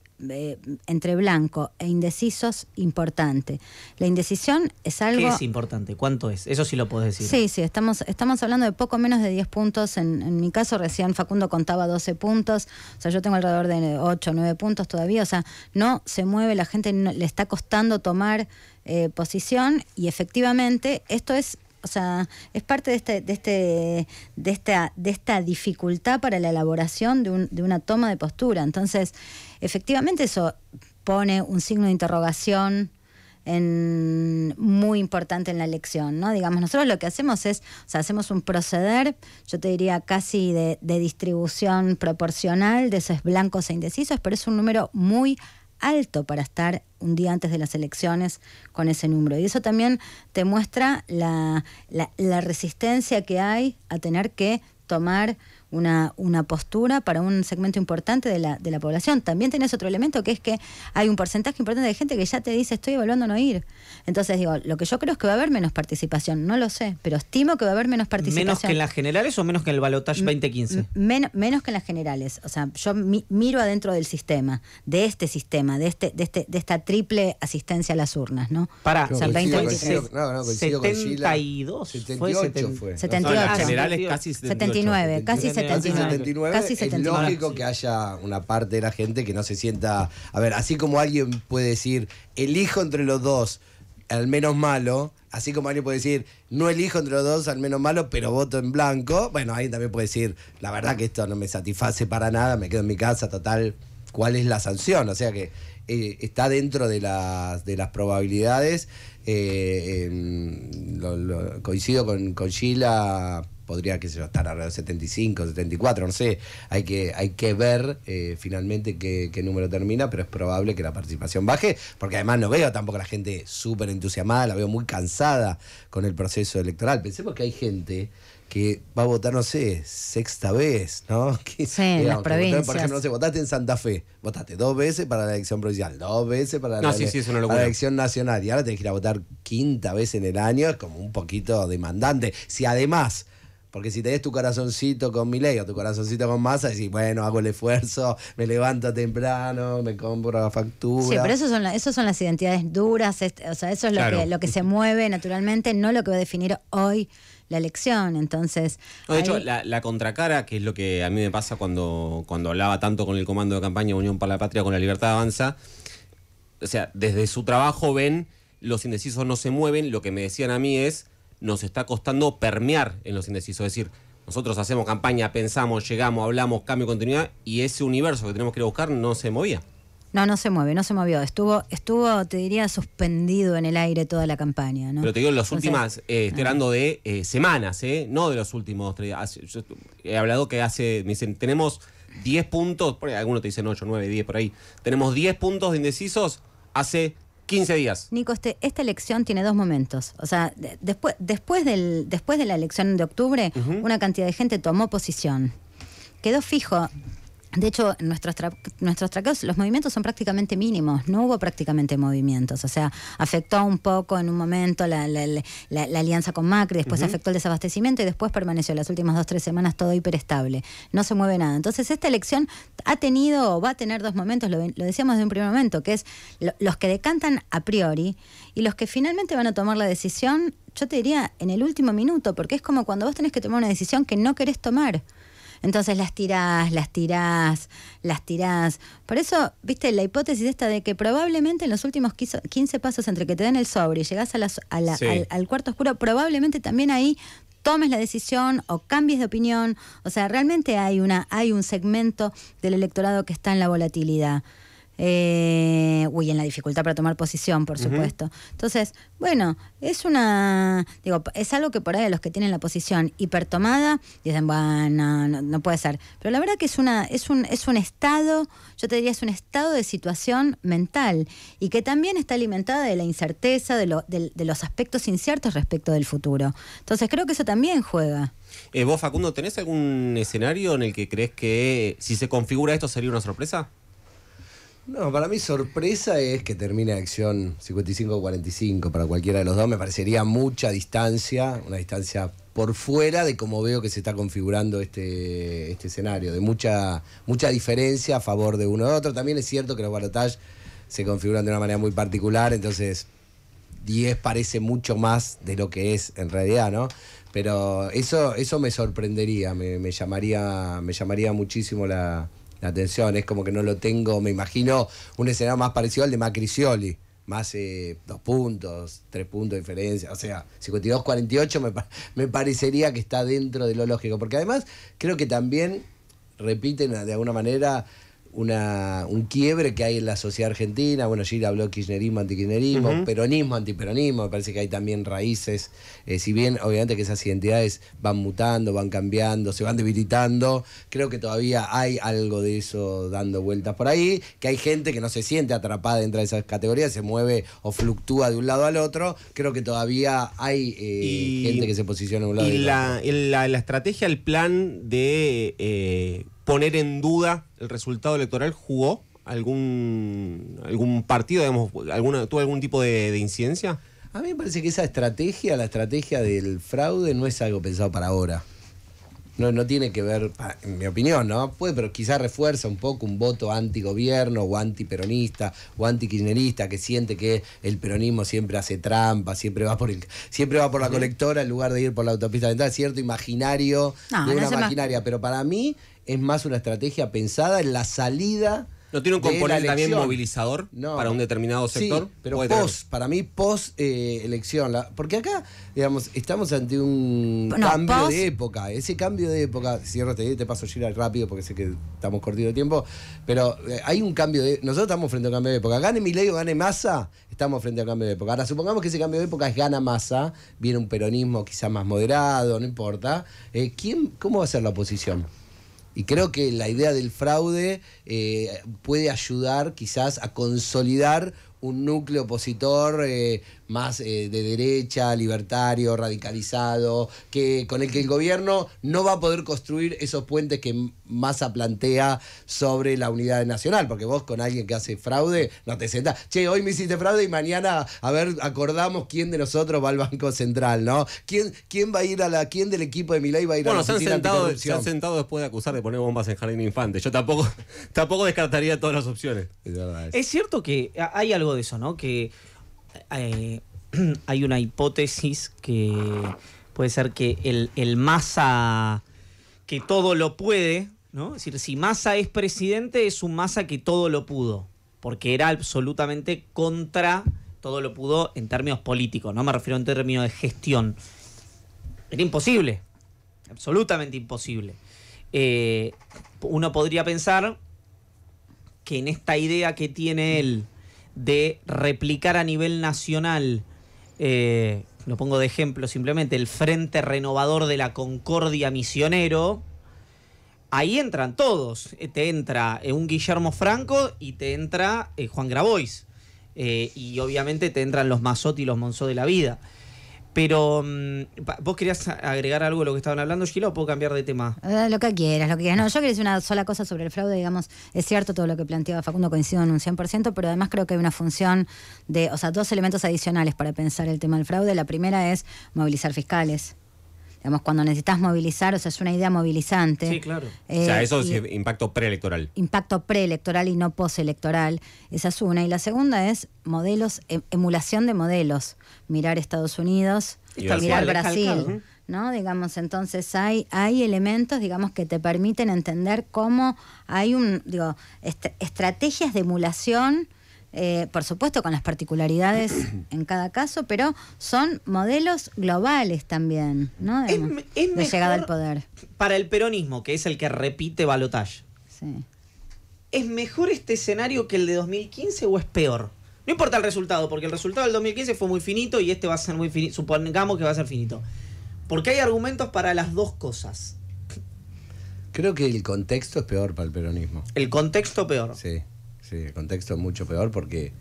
entre blanco e indecisos importante. La indecisión es algo... ¿Qué es importante? ¿Cuánto es? Eso sí lo podés decir. Sí, sí, estamos, estamos hablando de poco menos de 10 puntos. En, mi caso recién Facundo contaba 12 puntos, o sea, yo tengo alrededor de 8 o 9 puntos todavía, o sea, no se mueve, la gente le está costando tomar eh, posición y efectivamente esto es o sea, es parte de, este, de, este, de, esta, de esta dificultad para la elaboración de, de una toma de postura. Entonces, efectivamente eso pone un signo de interrogación muy importante en la elección, ¿no? Digamos, nosotros lo que hacemos es, o sea, hacemos un proceder, yo te diría casi de, distribución proporcional de esos blancos e indecisos, pero es un número muy alto para estar un día antes de las elecciones con ese número. Y eso también te muestra la, la resistencia que hay a tener que tomar una, una postura para un segmento importante de la, de la población. También tenés otro elemento que es que hay un porcentaje importante de gente que ya te dice estoy evaluando no ir. Entonces digo, lo que yo creo es que va a haber menos participación, no lo sé, pero estimo que va a haber menos participación. ¿Menos que en las generales o menos que en el balotaje 2015? menos que en las generales. O sea, yo miro adentro del sistema, de este sistema, de este, de este, de esta triple asistencia a las urnas, ¿no? Para, no, no, 72 fue. 78 fue. Ah, generales casi 79, 79 casi 79. Es lógico que haya una parte de la gente que no se sienta. A ver, así como alguien puede decir, elijo entre los dos al menos malo, así como alguien puede decir, no elijo entre los dos al menos malo, pero voto en blanco, bueno, alguien también puede decir, la verdad que esto no me satisface para nada, me quedo en mi casa, total, ¿cuál es la sanción? O sea que eh, está dentro de las, probabilidades. Eh, coincido con, con Sheila podría, qué sé yo, estar alrededor de 75, 74, no sé. Hay que, hay que ver eh, finalmente qué, número termina, pero es probable que la participación baje, porque además no veo tampoco a la gente súper entusiasmada, la veo muy cansada con el proceso electoral. Pensemos que hay gente que va a votar, no sé, sexta vez, ¿no? sí, en las provincias. por ejemplo, no sé, votaste en Santa Fe, votaste dos veces para la elección provincial, dos veces para, la, para la, elección nacional, y ahora tenés que ir a votar quinta vez en el año, es como un poquito demandante. Si además porque si des tu corazoncito con Milei o tu corazoncito con masa, decís, bueno, hago el esfuerzo, me levanto temprano, me compro la factura. Sí, pero esas son, son las identidades duras, este, o sea, eso es lo, que, se mueve naturalmente, no lo que va a definir hoy la elección. Entonces. de hecho, la, contracara, que es lo que a mí me pasa cuando, cuando hablaba tanto con el comando de campaña Unión para la Patria, con la Libertad Avanza, o sea, desde su trabajo ven, los indecisos no se mueven, lo que me decían a mí es nos está costando permear en los indecisos. Es decir, nosotros hacemos campaña, pensamos, llegamos, hablamos, cambio continuidad y ese universo que tenemos que ir a buscar no se movía. No, no se mueve, no se movió. Estuvo, estuvo, te diría, suspendido en el aire toda la campaña. Pero te digo, en las últimas, eh, estoy hablando de eh, semanas, eh, no de los últimos tres. días. he hablado que hace, me dicen, tenemos 10 puntos, por algunos te dicen 8, 9, 10 por ahí. Tenemos 10 puntos de indecisos hace 15 días. Nico, este, esta elección tiene dos momentos. O sea, después, después, del, después de la elección de octubre, una cantidad de gente tomó posición. Quedó fijo de hecho, nuestros, nuestros traqueos, los movimientos son prácticamente mínimos, no hubo prácticamente movimientos, o sea, afectó un poco en un momento la, la, alianza con Macri, después afectó el desabastecimiento y después permaneció las últimas dos, tres semanas todo hiperestable, no se mueve nada. Entonces, esta elección ha tenido o va a tener dos momentos, lo, decíamos de un primer momento, que es los que decantan a priori y los que finalmente van a tomar la decisión, yo te diría, en el último minuto, porque es como cuando vos tenés que tomar una decisión que no querés tomar. Entonces las tirás, las tirás, las tirás. Por eso, viste, la hipótesis esta de que probablemente en los últimos 15 pasos entre que te den el sobre y llegás al, al cuarto oscuro, probablemente también ahí tomes la decisión o cambies de opinión. O sea, realmente hay, una, hay un segmento del electorado que está en la volatilidad. Eh, uy, en la dificultad para tomar posición, por supuesto. Entonces, bueno, es una. Digo, es algo que por ahí los que tienen la posición hipertomada dicen, bueno, no, puede ser. Pero la verdad que es, una, es, un, es un estado, yo te diría, es un estado de situación mental y que también está alimentada de la incerteza, de, los aspectos inciertos respecto del futuro. Entonces, creo que eso también juega. Eh, ¿Vos, Facundo, tenés algún escenario en el que crees que si se configura esto sería una sorpresa? No, para mí sorpresa es que termine acción 55-45 para cualquiera de los dos. Me parecería mucha distancia, una distancia por fuera de cómo veo que se está configurando este, este escenario, de mucha, mucha diferencia a favor de uno u otro. También es cierto que los balotajes se configuran de una manera muy particular, entonces 10 parece mucho más de lo que es en realidad, ¿no? Pero eso, eso me sorprendería, me llamaría, me llamaría muchísimo la, la atención. Es como que no lo tengo, me imagino un escenario más parecido al de Macricioli. Más eh, dos puntos, tres puntos de diferencia. O sea, 52-48 me, me parecería que está dentro de lo lógico. Porque además creo que también repiten de alguna manera una, un quiebre que hay en la sociedad argentina. Bueno, Gira habló kirchnerismo, antikirchnerismo, peronismo, anti peronismo, Me parece que hay también raíces. Eh, si bien, obviamente, que esas identidades van mutando, van cambiando, se van debilitando, creo que todavía hay algo de eso dando vueltas por ahí. Que hay gente que no se siente atrapada dentro de esas categorías, se mueve o fluctúa de un lado al otro. Creo que todavía hay eh, gente que se posiciona a un lado y, la, la, estrategia, el plan de. Eh, poner en duda el resultado electoral? ¿Jugó algún, algún partido, digamos, tuvo algún tipo de, incidencia? A mí me parece que esa estrategia, la estrategia del fraude, no es algo pensado para ahora. No, no tiene que ver, en mi opinión, ¿no? Puede, pero quizás refuerza un poco un voto antigobierno o antiperonista o antikirchnerista que siente que el peronismo siempre hace trampa, siempre va por siempre va por la colectora en lugar de ir por la autopista Es cierto imaginario de una maquinaria. Pero para mí es más una estrategia pensada en la salida. ¿No tiene un componente también movilizador para un determinado sector? pero post, para mí post eh, elección. porque acá, digamos, estamos ante un cambio de época. Ese cambio de época, cierro, te, este, te paso girar rápido porque sé que estamos cortido de tiempo, pero eh, hay un cambio de... Nosotros estamos frente a un cambio de época. Gane Milei o gane Massa, estamos frente a un cambio de época. Ahora, supongamos que ese cambio de época es gana Massa, viene un peronismo quizás más moderado, no importa. Eh, ¿quién, ¿Cómo va a ser la oposición? Y creo que la idea del fraude eh, puede ayudar quizás a consolidar un núcleo opositor eh, más eh, de derecha, libertario, radicalizado, que, con el que el gobierno no va a poder construir esos puentes que Massa plantea sobre la unidad nacional, porque vos con alguien que hace fraude no te sentás, che, hoy me hiciste fraude y mañana, a ver, acordamos quién de nosotros va al Banco Central, ¿no? ¿Quién, va a ir a la, quién del equipo de Milay va a ir a la se sentado, se han sentado después de acusar de poner bombas en Jardín Infante, yo tampoco, descartaría todas las opciones. Es, cierto que hay algo de eso, ¿no? Eh, hay una hipótesis que puede ser que el, masa que todo lo puede, ¿no? Es decir, si masa es presidente, es un masa que todo lo pudo, porque era absolutamente contra todo lo pudo en términos políticos, no me refiero en términos de gestión. Era imposible, absolutamente imposible. Eh, uno podría pensar que en esta idea que tiene él de replicar a nivel nacional, eh, lo pongo de ejemplo simplemente, el Frente Renovador de la Concordia Misionero, ahí entran todos. Eh, te entra eh, un Guillermo Franco y te entra Juan Grabois. y obviamente te entran los Mazotti y los Monzó de la vida. Pero mm, vos querías agregar algo a lo que estaban hablando, Gila, o puedo cambiar de tema. Eh, lo que quieras, lo que quieras. No, yo quería decir una sola cosa sobre el fraude, digamos, es cierto todo lo que planteaba Facundo, coincido en un 100%, pero además creo que hay una función de, o sea, dos elementos adicionales para pensar el tema del fraude. La primera es movilizar fiscales digamos, cuando necesitas movilizar, o sea, es una idea movilizante. Sí, claro. o sea, eh, eso es impacto preelectoral. Impacto preelectoral y no postelectoral, esa es una. Y la segunda es modelos, e, emulación de modelos, mirar Estados Unidos, mirar Brasil. ¿No? Digamos, entonces hay, hay elementos, digamos, que te permiten entender cómo hay un, digo, estrategias de emulación eh, por supuesto con las particularidades en cada caso, pero son modelos globales también, ¿no? De, llegada al poder. Para el peronismo, que es el que repite Balotage ¿Es mejor este escenario que el de 2015 o es peor? No importa el resultado, porque el resultado del 2015 fue muy finito y este va a ser muy finito. Supongamos que va a ser finito. Porque hay argumentos para las dos cosas. Creo que el contexto es peor para el peronismo. El contexto peor. Sí sí, el contexto es mucho peor porque,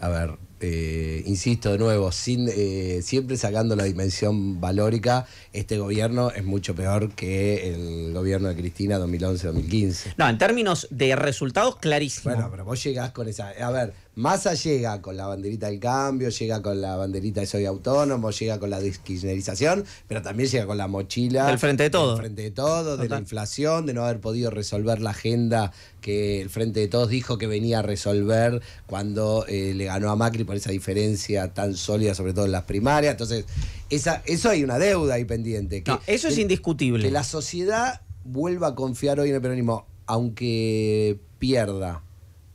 a ver, eh, insisto de nuevo, sin, eh, siempre sacando la dimensión valórica, este gobierno es mucho peor que el gobierno de Cristina 2011-2015. No, en términos de resultados, clarísimo. Bueno, pero vos llegás con esa... A ver, Massa llega con la banderita del cambio, llega con la banderita de soy autónomo, llega con la deskinerización, pero también llega con la mochila. Del frente de todo. Del frente de todo, de la inflación, de no haber podido resolver la agenda que el Frente de Todos dijo que venía a resolver cuando eh, le ganó a Macri por esa diferencia tan sólida, sobre todo en las primarias. Entonces, esa, eso hay una deuda ahí pendiente. Que, eso es indiscutible. Que la sociedad vuelva a confiar hoy en el peronismo, aunque pierda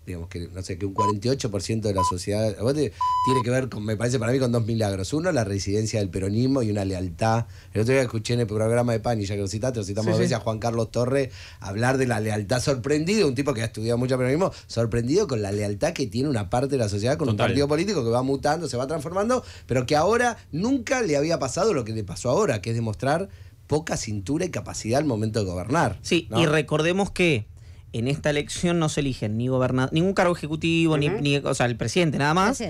digamos que no sé, que un 48% de la sociedad tiene que ver, con, me parece para mí, con dos milagros. Uno, la residencia del peronismo y una lealtad. El otro día escuché en el programa de Pan, y ya que lo citaste, lo citamos a veces a Juan Carlos Torres hablar de la lealtad sorprendido, un tipo que ha estudiado mucho peronismo, sorprendido con la lealtad que tiene una parte de la sociedad con un partido político que va mutando, se va transformando, pero que ahora nunca le había pasado lo que le pasó ahora, que es demostrar poca cintura y capacidad al momento de gobernar. Sí, y recordemos que en esta elección no se eligen ni ningún cargo ejecutivo, ni, ni, o sea, el presidente nada más.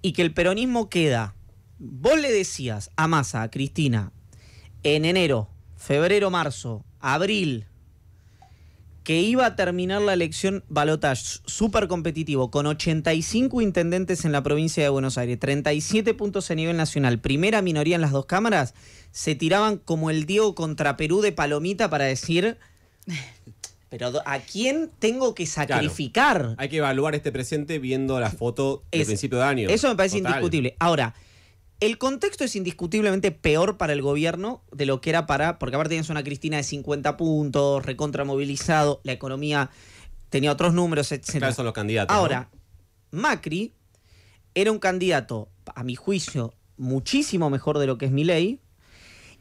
Y que el peronismo queda. Vos le decías a Massa, a Cristina, en enero, febrero, marzo, abril, que iba a terminar la elección balotage súper competitivo, con 85 intendentes en la provincia de Buenos Aires, 37 puntos a nivel nacional, primera minoría en las dos cámaras, se tiraban como el Diego contra Perú de palomita para decir... Pero ¿a quién tengo que sacrificar? Hay que evaluar este presente viendo la foto del principio de año. Eso me parece indiscutible. Ahora, el contexto es indiscutiblemente peor para el gobierno de lo que era para. Porque aparte tenías una Cristina de 50 puntos, recontramovilizado, la economía tenía otros números, etc. son los candidatos. Ahora, Macri era un candidato, a mi juicio, muchísimo mejor de lo que es ley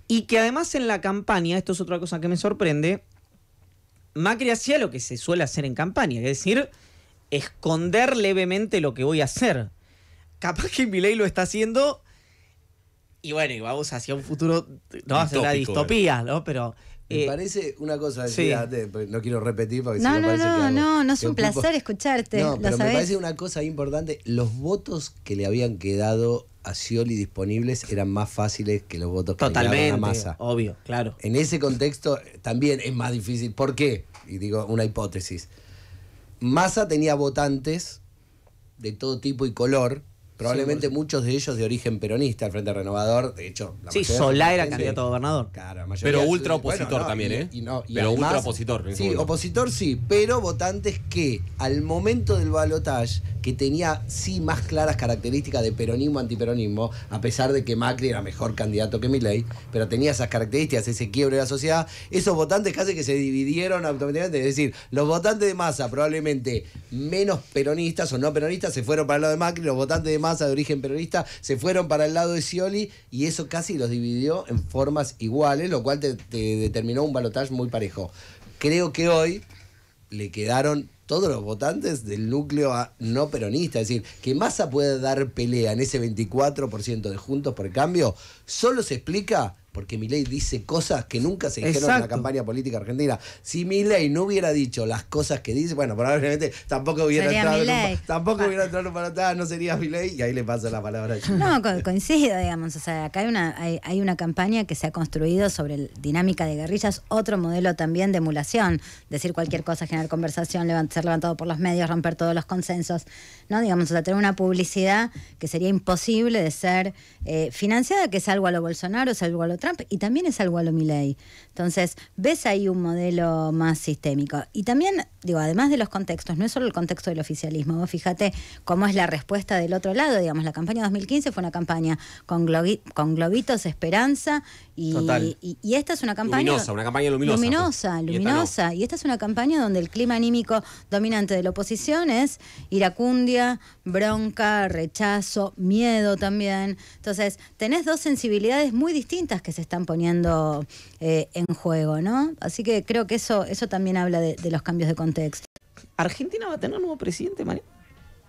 Y que además en la campaña, esto es otra cosa que me sorprende, Macri hacía lo que se suele hacer en campaña, es decir, esconder levemente lo que voy a hacer. Capaz que Milei lo está haciendo y bueno, y vamos hacia un futuro, no va a una distopía, eh. ¿no? Pero me eh, parece una cosa, pues, no quiero repetir no, no, no, no, no es un placer escucharte. me parece una cosa importante, los votos que le habían quedado a Scioli disponibles eran más fáciles que los votos que Totalmente, le a Massa. Obvio, claro. En ese contexto también es más difícil. ¿Por qué? Y digo una hipótesis. Massa tenía votantes de todo tipo y color Probablemente muchos de ellos de origen peronista, el Frente Renovador, de hecho. La sí, Solá era candidato a gobernador. Claro, pero ultra opositor también, ¿eh? pero ultra opositor. Sí, opositor sí, pero votantes que al momento del balotaje, que tenía sí más claras características de peronismo, antiperonismo, a pesar de que Macri era mejor candidato que Milley, pero tenía esas características, ese quiebre de la sociedad, esos votantes casi que se dividieron automáticamente. Es decir, los votantes de masa, probablemente menos peronistas o no peronistas, se fueron para el lado de Macri, los votantes de masa de origen peronista se fueron para el lado de Scioli y eso casi los dividió en formas iguales, lo cual te, determinó un balotaje muy parejo. Creo que hoy le quedaron todos los votantes del núcleo no peronista. Es decir, que Masa puede dar pelea en ese 24% de Juntos por Cambio, solo se explica porque ley dice cosas que nunca se dijeron en la campaña política argentina. Si ley no hubiera dicho las cosas que dice, bueno, probablemente tampoco hubiera ah. entrado en un, tampoco hubiera entrado para atrás, ah, no sería Milei y ahí le pasa la palabra. No, coincido, digamos, o sea, acá hay una hay, una campaña que se ha construido sobre el, dinámica de guerrillas, otro modelo también de emulación, decir cualquier cosa, generar conversación, ser levantado por los medios, romper todos los consensos, ¿no? Digamos, o sea, tener una publicidad que sería imposible de ser eh, financiada, que es algo a lo Bolsonaro, es algo a lo Trump y también es algo a lo Milley. Entonces, ves ahí un modelo más sistémico. Y también, digo, además de los contextos, no es solo el contexto del oficialismo. fíjate cómo es la respuesta del otro lado. Digamos, la campaña 2015 fue una campaña con, con globitos, esperanza y, y, esta es una campaña. Luminosa, una campaña luminosa. Luminosa, luminosa. Y esta, y esta es una campaña donde el clima anímico dominante de la oposición es iracundia, bronca, rechazo, miedo también. Entonces, tenés dos sensibilidades muy distintas que se están poniendo eh, en juego, ¿no? Así que creo que eso, eso también habla de, los cambios de contexto. ¿Argentina va a tener un nuevo presidente, mañana?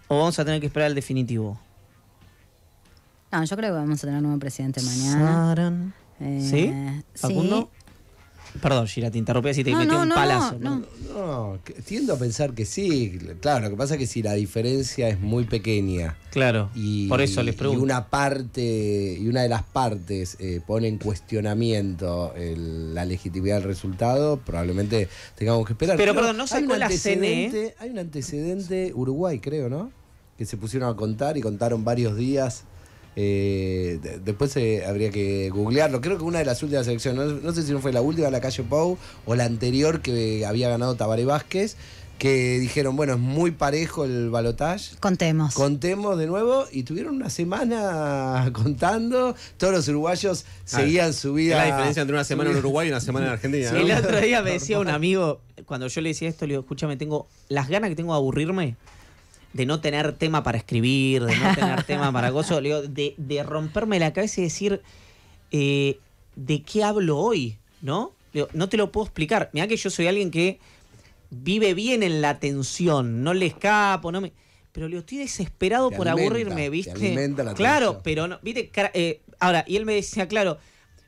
¿O vamos a tener que esperar el definitivo? No, yo creo que vamos a tener un nuevo presidente mañana. Eh, sí facundo Perdón, Gira, te interrumpí si te metí un no, palazo. No, no, tiendo a pensar que sí. Claro, lo que pasa es que si la diferencia es muy pequeña. Claro. Y, por eso les Y una parte, y una de las partes eh, pone en cuestionamiento eh, la legitimidad del resultado, probablemente tengamos que esperar. Pero, perdón, no sacó la CNE. Hay un antecedente Uruguay, creo, ¿no? Que se pusieron a contar y contaron varios días eh, después eh, habría que googlearlo. Creo que una de las últimas elecciones, no, sé si no fue la última, la calle Pau, o la anterior que había ganado Tabaré Vázquez, que dijeron, bueno, es muy parejo el balotaje. Contemos. Contemos de nuevo y tuvieron una semana contando. Todos los uruguayos ah, seguían su vida. la diferencia entre una semana en Uruguay y una semana en Argentina. El otro día me decía un amigo, cuando yo le decía esto, le digo, escúchame, tengo las ganas que tengo de aburrirme de no tener tema para escribir, de no tener tema para gozo, de, de romperme la cabeza y decir, eh, ¿de qué hablo hoy? ¿No? no te lo puedo explicar. Mirá que yo soy alguien que vive bien en la atención no le escapo, no me... Pero le estoy desesperado por aburrirme, ¿viste? claro, pero no, ¿viste? Eh, ahora, y él me decía, claro,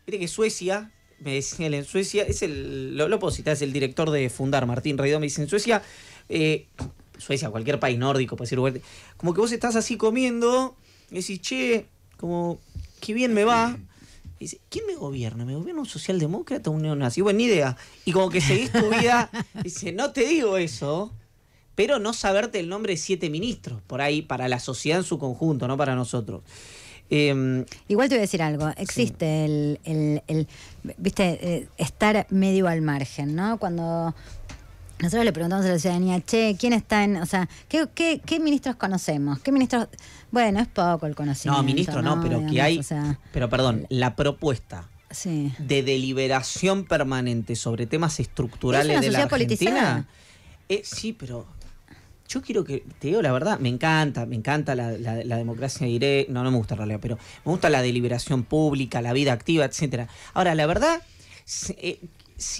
¿viste que Suecia me decía él en Suecia, es el, lo, puedo citar, es el director de Fundar, Martín Reidó, me dice, en Suecia eh, Suecia, cualquier país nórdico, puede ser como que vos estás así comiendo y decís, che, como, qué bien me va. Y dice, ¿quién me gobierna? ¿Me gobierna un socialdemócrata o un neonazi? Bueno, ni idea. Y como que seguís tu vida, dice, no te digo eso, pero no saberte el nombre de siete ministros, por ahí, para la sociedad en su conjunto, no para nosotros. Em, Igual te voy a decir algo, existe el, viste, eh, estar medio al margen, ¿no? Cuando nosotros le preguntamos a la ciudadanía, che, ¿quién está en, o sea, qué, ministros conocemos? ¿Qué ministros? Bueno, es poco el conocimiento. No, ministro no, pero que hay, pero perdón, la propuesta de deliberación permanente sobre temas estructurales de la Argentina. Eh, sí, pero yo quiero que, te digo la verdad, me encanta, me encanta la, democracia directa, no, no me gusta en realidad, pero me gusta la deliberación pública, la vida activa, etcétera. Ahora, la verdad, si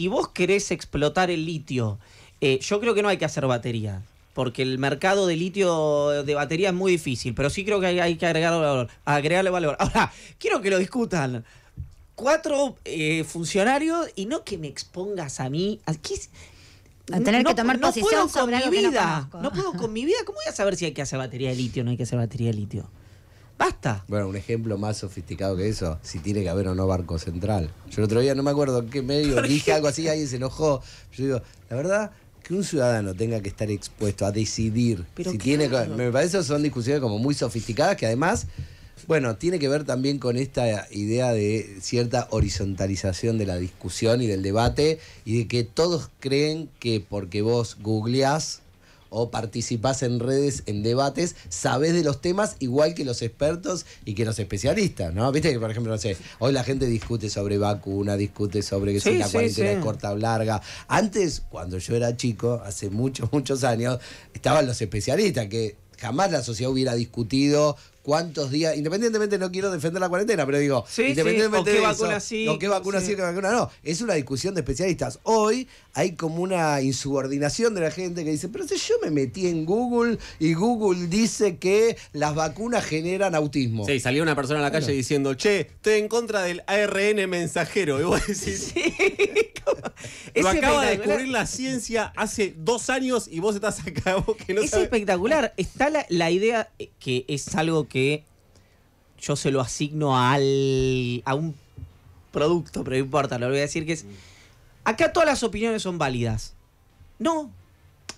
eh, vos querés explotar el litio eh, yo creo que no hay que hacer batería, porque el mercado de litio de batería es muy difícil, pero sí creo que hay, que agregarle valor, agregarle valor. Ahora, quiero que lo discutan. Cuatro eh, funcionarios y no que me expongas a mí. ¿A a tener que tomar no puedo sobre con mi vida. No, puedo con mi vida. ¿Cómo voy a saber si hay que hacer batería de litio o no hay que hacer batería de litio? Basta. Bueno, un ejemplo más sofisticado que eso, si tiene que haber o no barco Central. Yo el otro día no me acuerdo en qué medio dije algo así, alguien se enojó. Yo digo, la verdad, que un ciudadano tenga que estar expuesto a decidir si tiene. Me parece que son discusiones como muy sofisticadas que además. Bueno, tiene que ver también con esta idea de cierta horizontalización de la discusión y del debate y de que todos creen que porque vos googleás o participás en redes, en debates, sabes de los temas igual que los expertos y que los especialistas, ¿no? Viste que, por ejemplo, no sé, hoy la gente discute sobre vacuna, discute sobre que es la cuarentena corta o larga. Antes, cuando yo era chico, hace muchos, muchos años, estaban los especialistas que jamás la sociedad hubiera discutido cuántos días, independientemente no quiero defender la cuarentena, pero digo, independientemente Con qué de vacuna sí, qué vacuna no, es una discusión de especialistas. Hoy hay como una insubordinación de la gente que dice, pero si yo me metí en Google y Google dice que las vacunas generan autismo. Sí, salió una persona en la calle diciendo, che, estoy en contra del ARN mensajero. Y vos decís, sí, Lo acaba de descubrir la ciencia hace dos años y vos estás acá vos que no Es espectacular. Está la, idea que es algo que yo se lo asigno al, a un producto, pero no importa, lo voy a decir que es... Mm acá todas las opiniones son válidas. No,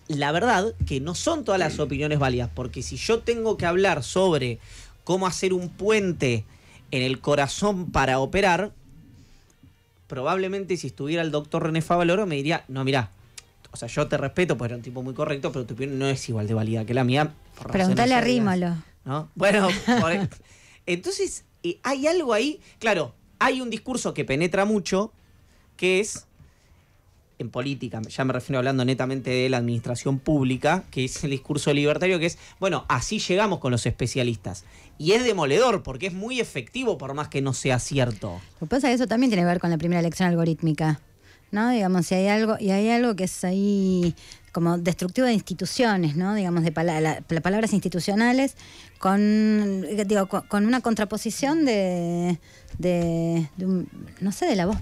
la verdad que no son todas las opiniones válidas, porque si yo tengo que hablar sobre cómo hacer un puente en el corazón para operar, probablemente si estuviera el doctor René Favaloro me diría, no, mirá, o sea, yo te respeto porque era un tipo muy correcto, pero tu opinión no es igual de válida que la mía. Preguntale a Rímolo. Bueno, e-, entonces eh, hay algo ahí, claro, hay un discurso que penetra mucho, que es en política, ya me refiero hablando netamente de la administración pública, que es el discurso libertario, que es, bueno, así llegamos con los especialistas. Y es demoledor, porque es muy efectivo por más que no sea cierto. Lo que pasa es que eso también tiene que ver con la primera elección algorítmica, ¿no? Digamos, si hay algo, y hay algo que es ahí como destructivo de instituciones, ¿no? Digamos, de palabras institucionales, con, digo, una contraposición de, de, no sé, de la voz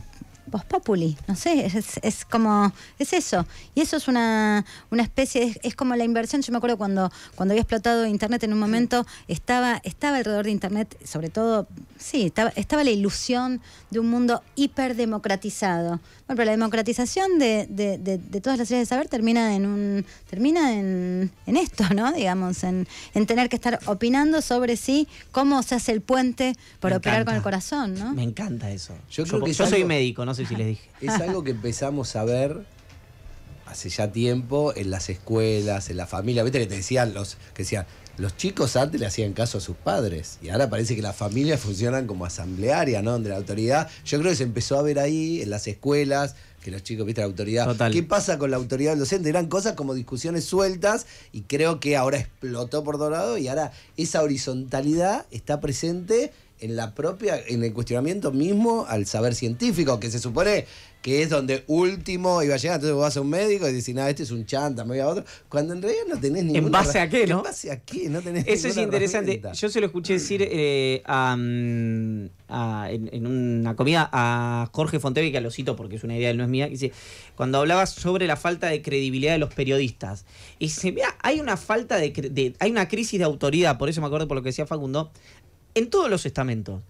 vos Populi, no sé, es, como, es eso. Y eso es una, especie, es, como la inversión, yo me acuerdo cuando, cuando había explotado Internet en un momento, estaba, estaba alrededor de Internet, sobre todo, sí, estaba, estaba la ilusión de un mundo hiperdemocratizado. Bueno, pero la democratización de, todas las áreas de saber termina en un, termina en, esto, ¿no? Digamos, en, tener que estar opinando sobre sí, cómo se hace el puente por operar con el corazón, ¿no? Me encanta eso. Yo, soy médico, no no sé si les dije. Es algo que empezamos a ver hace ya tiempo en las escuelas, en la familia. Viste que te decían los que decían, los chicos antes le hacían caso a sus padres y ahora parece que las familias funcionan como asamblearia, ¿no? Donde la autoridad, yo creo que se empezó a ver ahí en las escuelas que los chicos, viste, la autoridad. ¿Qué pasa con la autoridad del docente? Eran cosas como discusiones sueltas y creo que ahora explotó por dorado y ahora esa horizontalidad está presente en la propia, en el cuestionamiento mismo al saber científico, que se supone que es donde último iba a llegar. Entonces vos vas a un médico y decís, nada, este es un chanta, me voy a otro. Cuando en realidad no tenés ninguna. ¿En base a qué, no? ¿En base a qué? No Eso es interesante. Yo se lo escuché decir eh, mm, en, una comida a Jorge Fontevi, que lo cito porque es una idea, él no es mía, dice, cuando hablaba sobre la falta de credibilidad de los periodistas. Y se vea, hay una falta de, de, hay una crisis de autoridad, por eso me acuerdo por lo que decía Facundo, en todos los estamentos,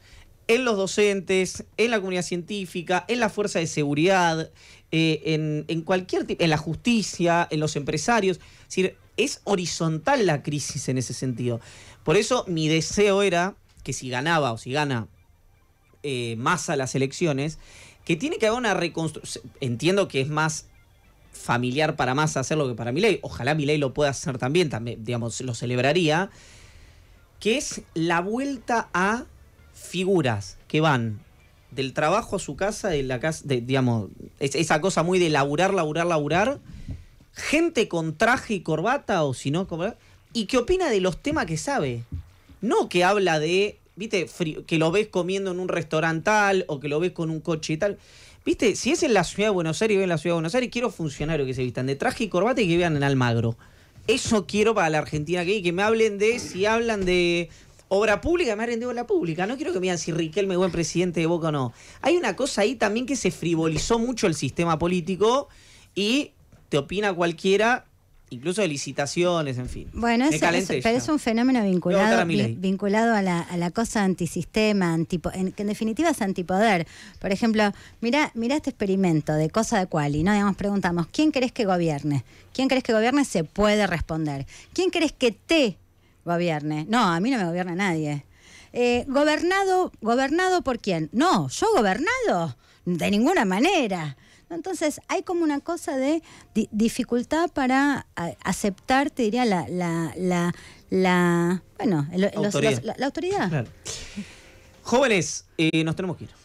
en los docentes, en la comunidad científica, en la fuerza de seguridad, eh, en, cualquier tipo, en la justicia, en los empresarios. Es decir, es horizontal la crisis en ese sentido. Por eso mi deseo era que si ganaba o si gana eh, más a las elecciones, que tiene que haber una reconstrucción. Entiendo que es más familiar para Massa hacerlo que para Milei. Ojalá Milei lo pueda hacer también, también, digamos, lo celebraría que es la vuelta a figuras que van del trabajo a su casa, de la casa, digamos, esa cosa muy de laburar, laburar, laburar, gente con traje y corbata o si no, y que opina de los temas que sabe, no que habla de, viste, que lo ves comiendo en un restaurantal o que lo ves con un coche y tal. Viste, si es en la ciudad de Buenos Aires y en la ciudad de Buenos Aires, quiero funcionarios que se vistan de traje y corbata y que vean en Almagro. Eso quiero para la Argentina que me hablen de, si hablan de obra pública, me hablen de obra pública. No quiero que me digan si Riquelme es buen presidente de Boca o no. Hay una cosa ahí también que se frivolizó mucho el sistema político y te opina cualquiera incluso de licitaciones, en fin. Bueno, eso, es un fenómeno vinculado, vinculado a la, cosa antisistema, anti, en, que en definitiva es antipoder. Por ejemplo, mira mira este experimento de cosa de cual y ¿no? Digamos, preguntamos, ¿quién crees que gobierne? ¿Quién crees que gobierne? Se puede responder. ¿Quién crees que te gobierne? No, a mí no me gobierna nadie. Eh, gobernado, gobernado por quién? No, yo gobernado de ninguna manera. Entonces hay como una cosa de dificultad para aceptar, te diría, la, la, la, bueno, autoridad. la, autoridad. Jóvenes, eh, nos tenemos que ir.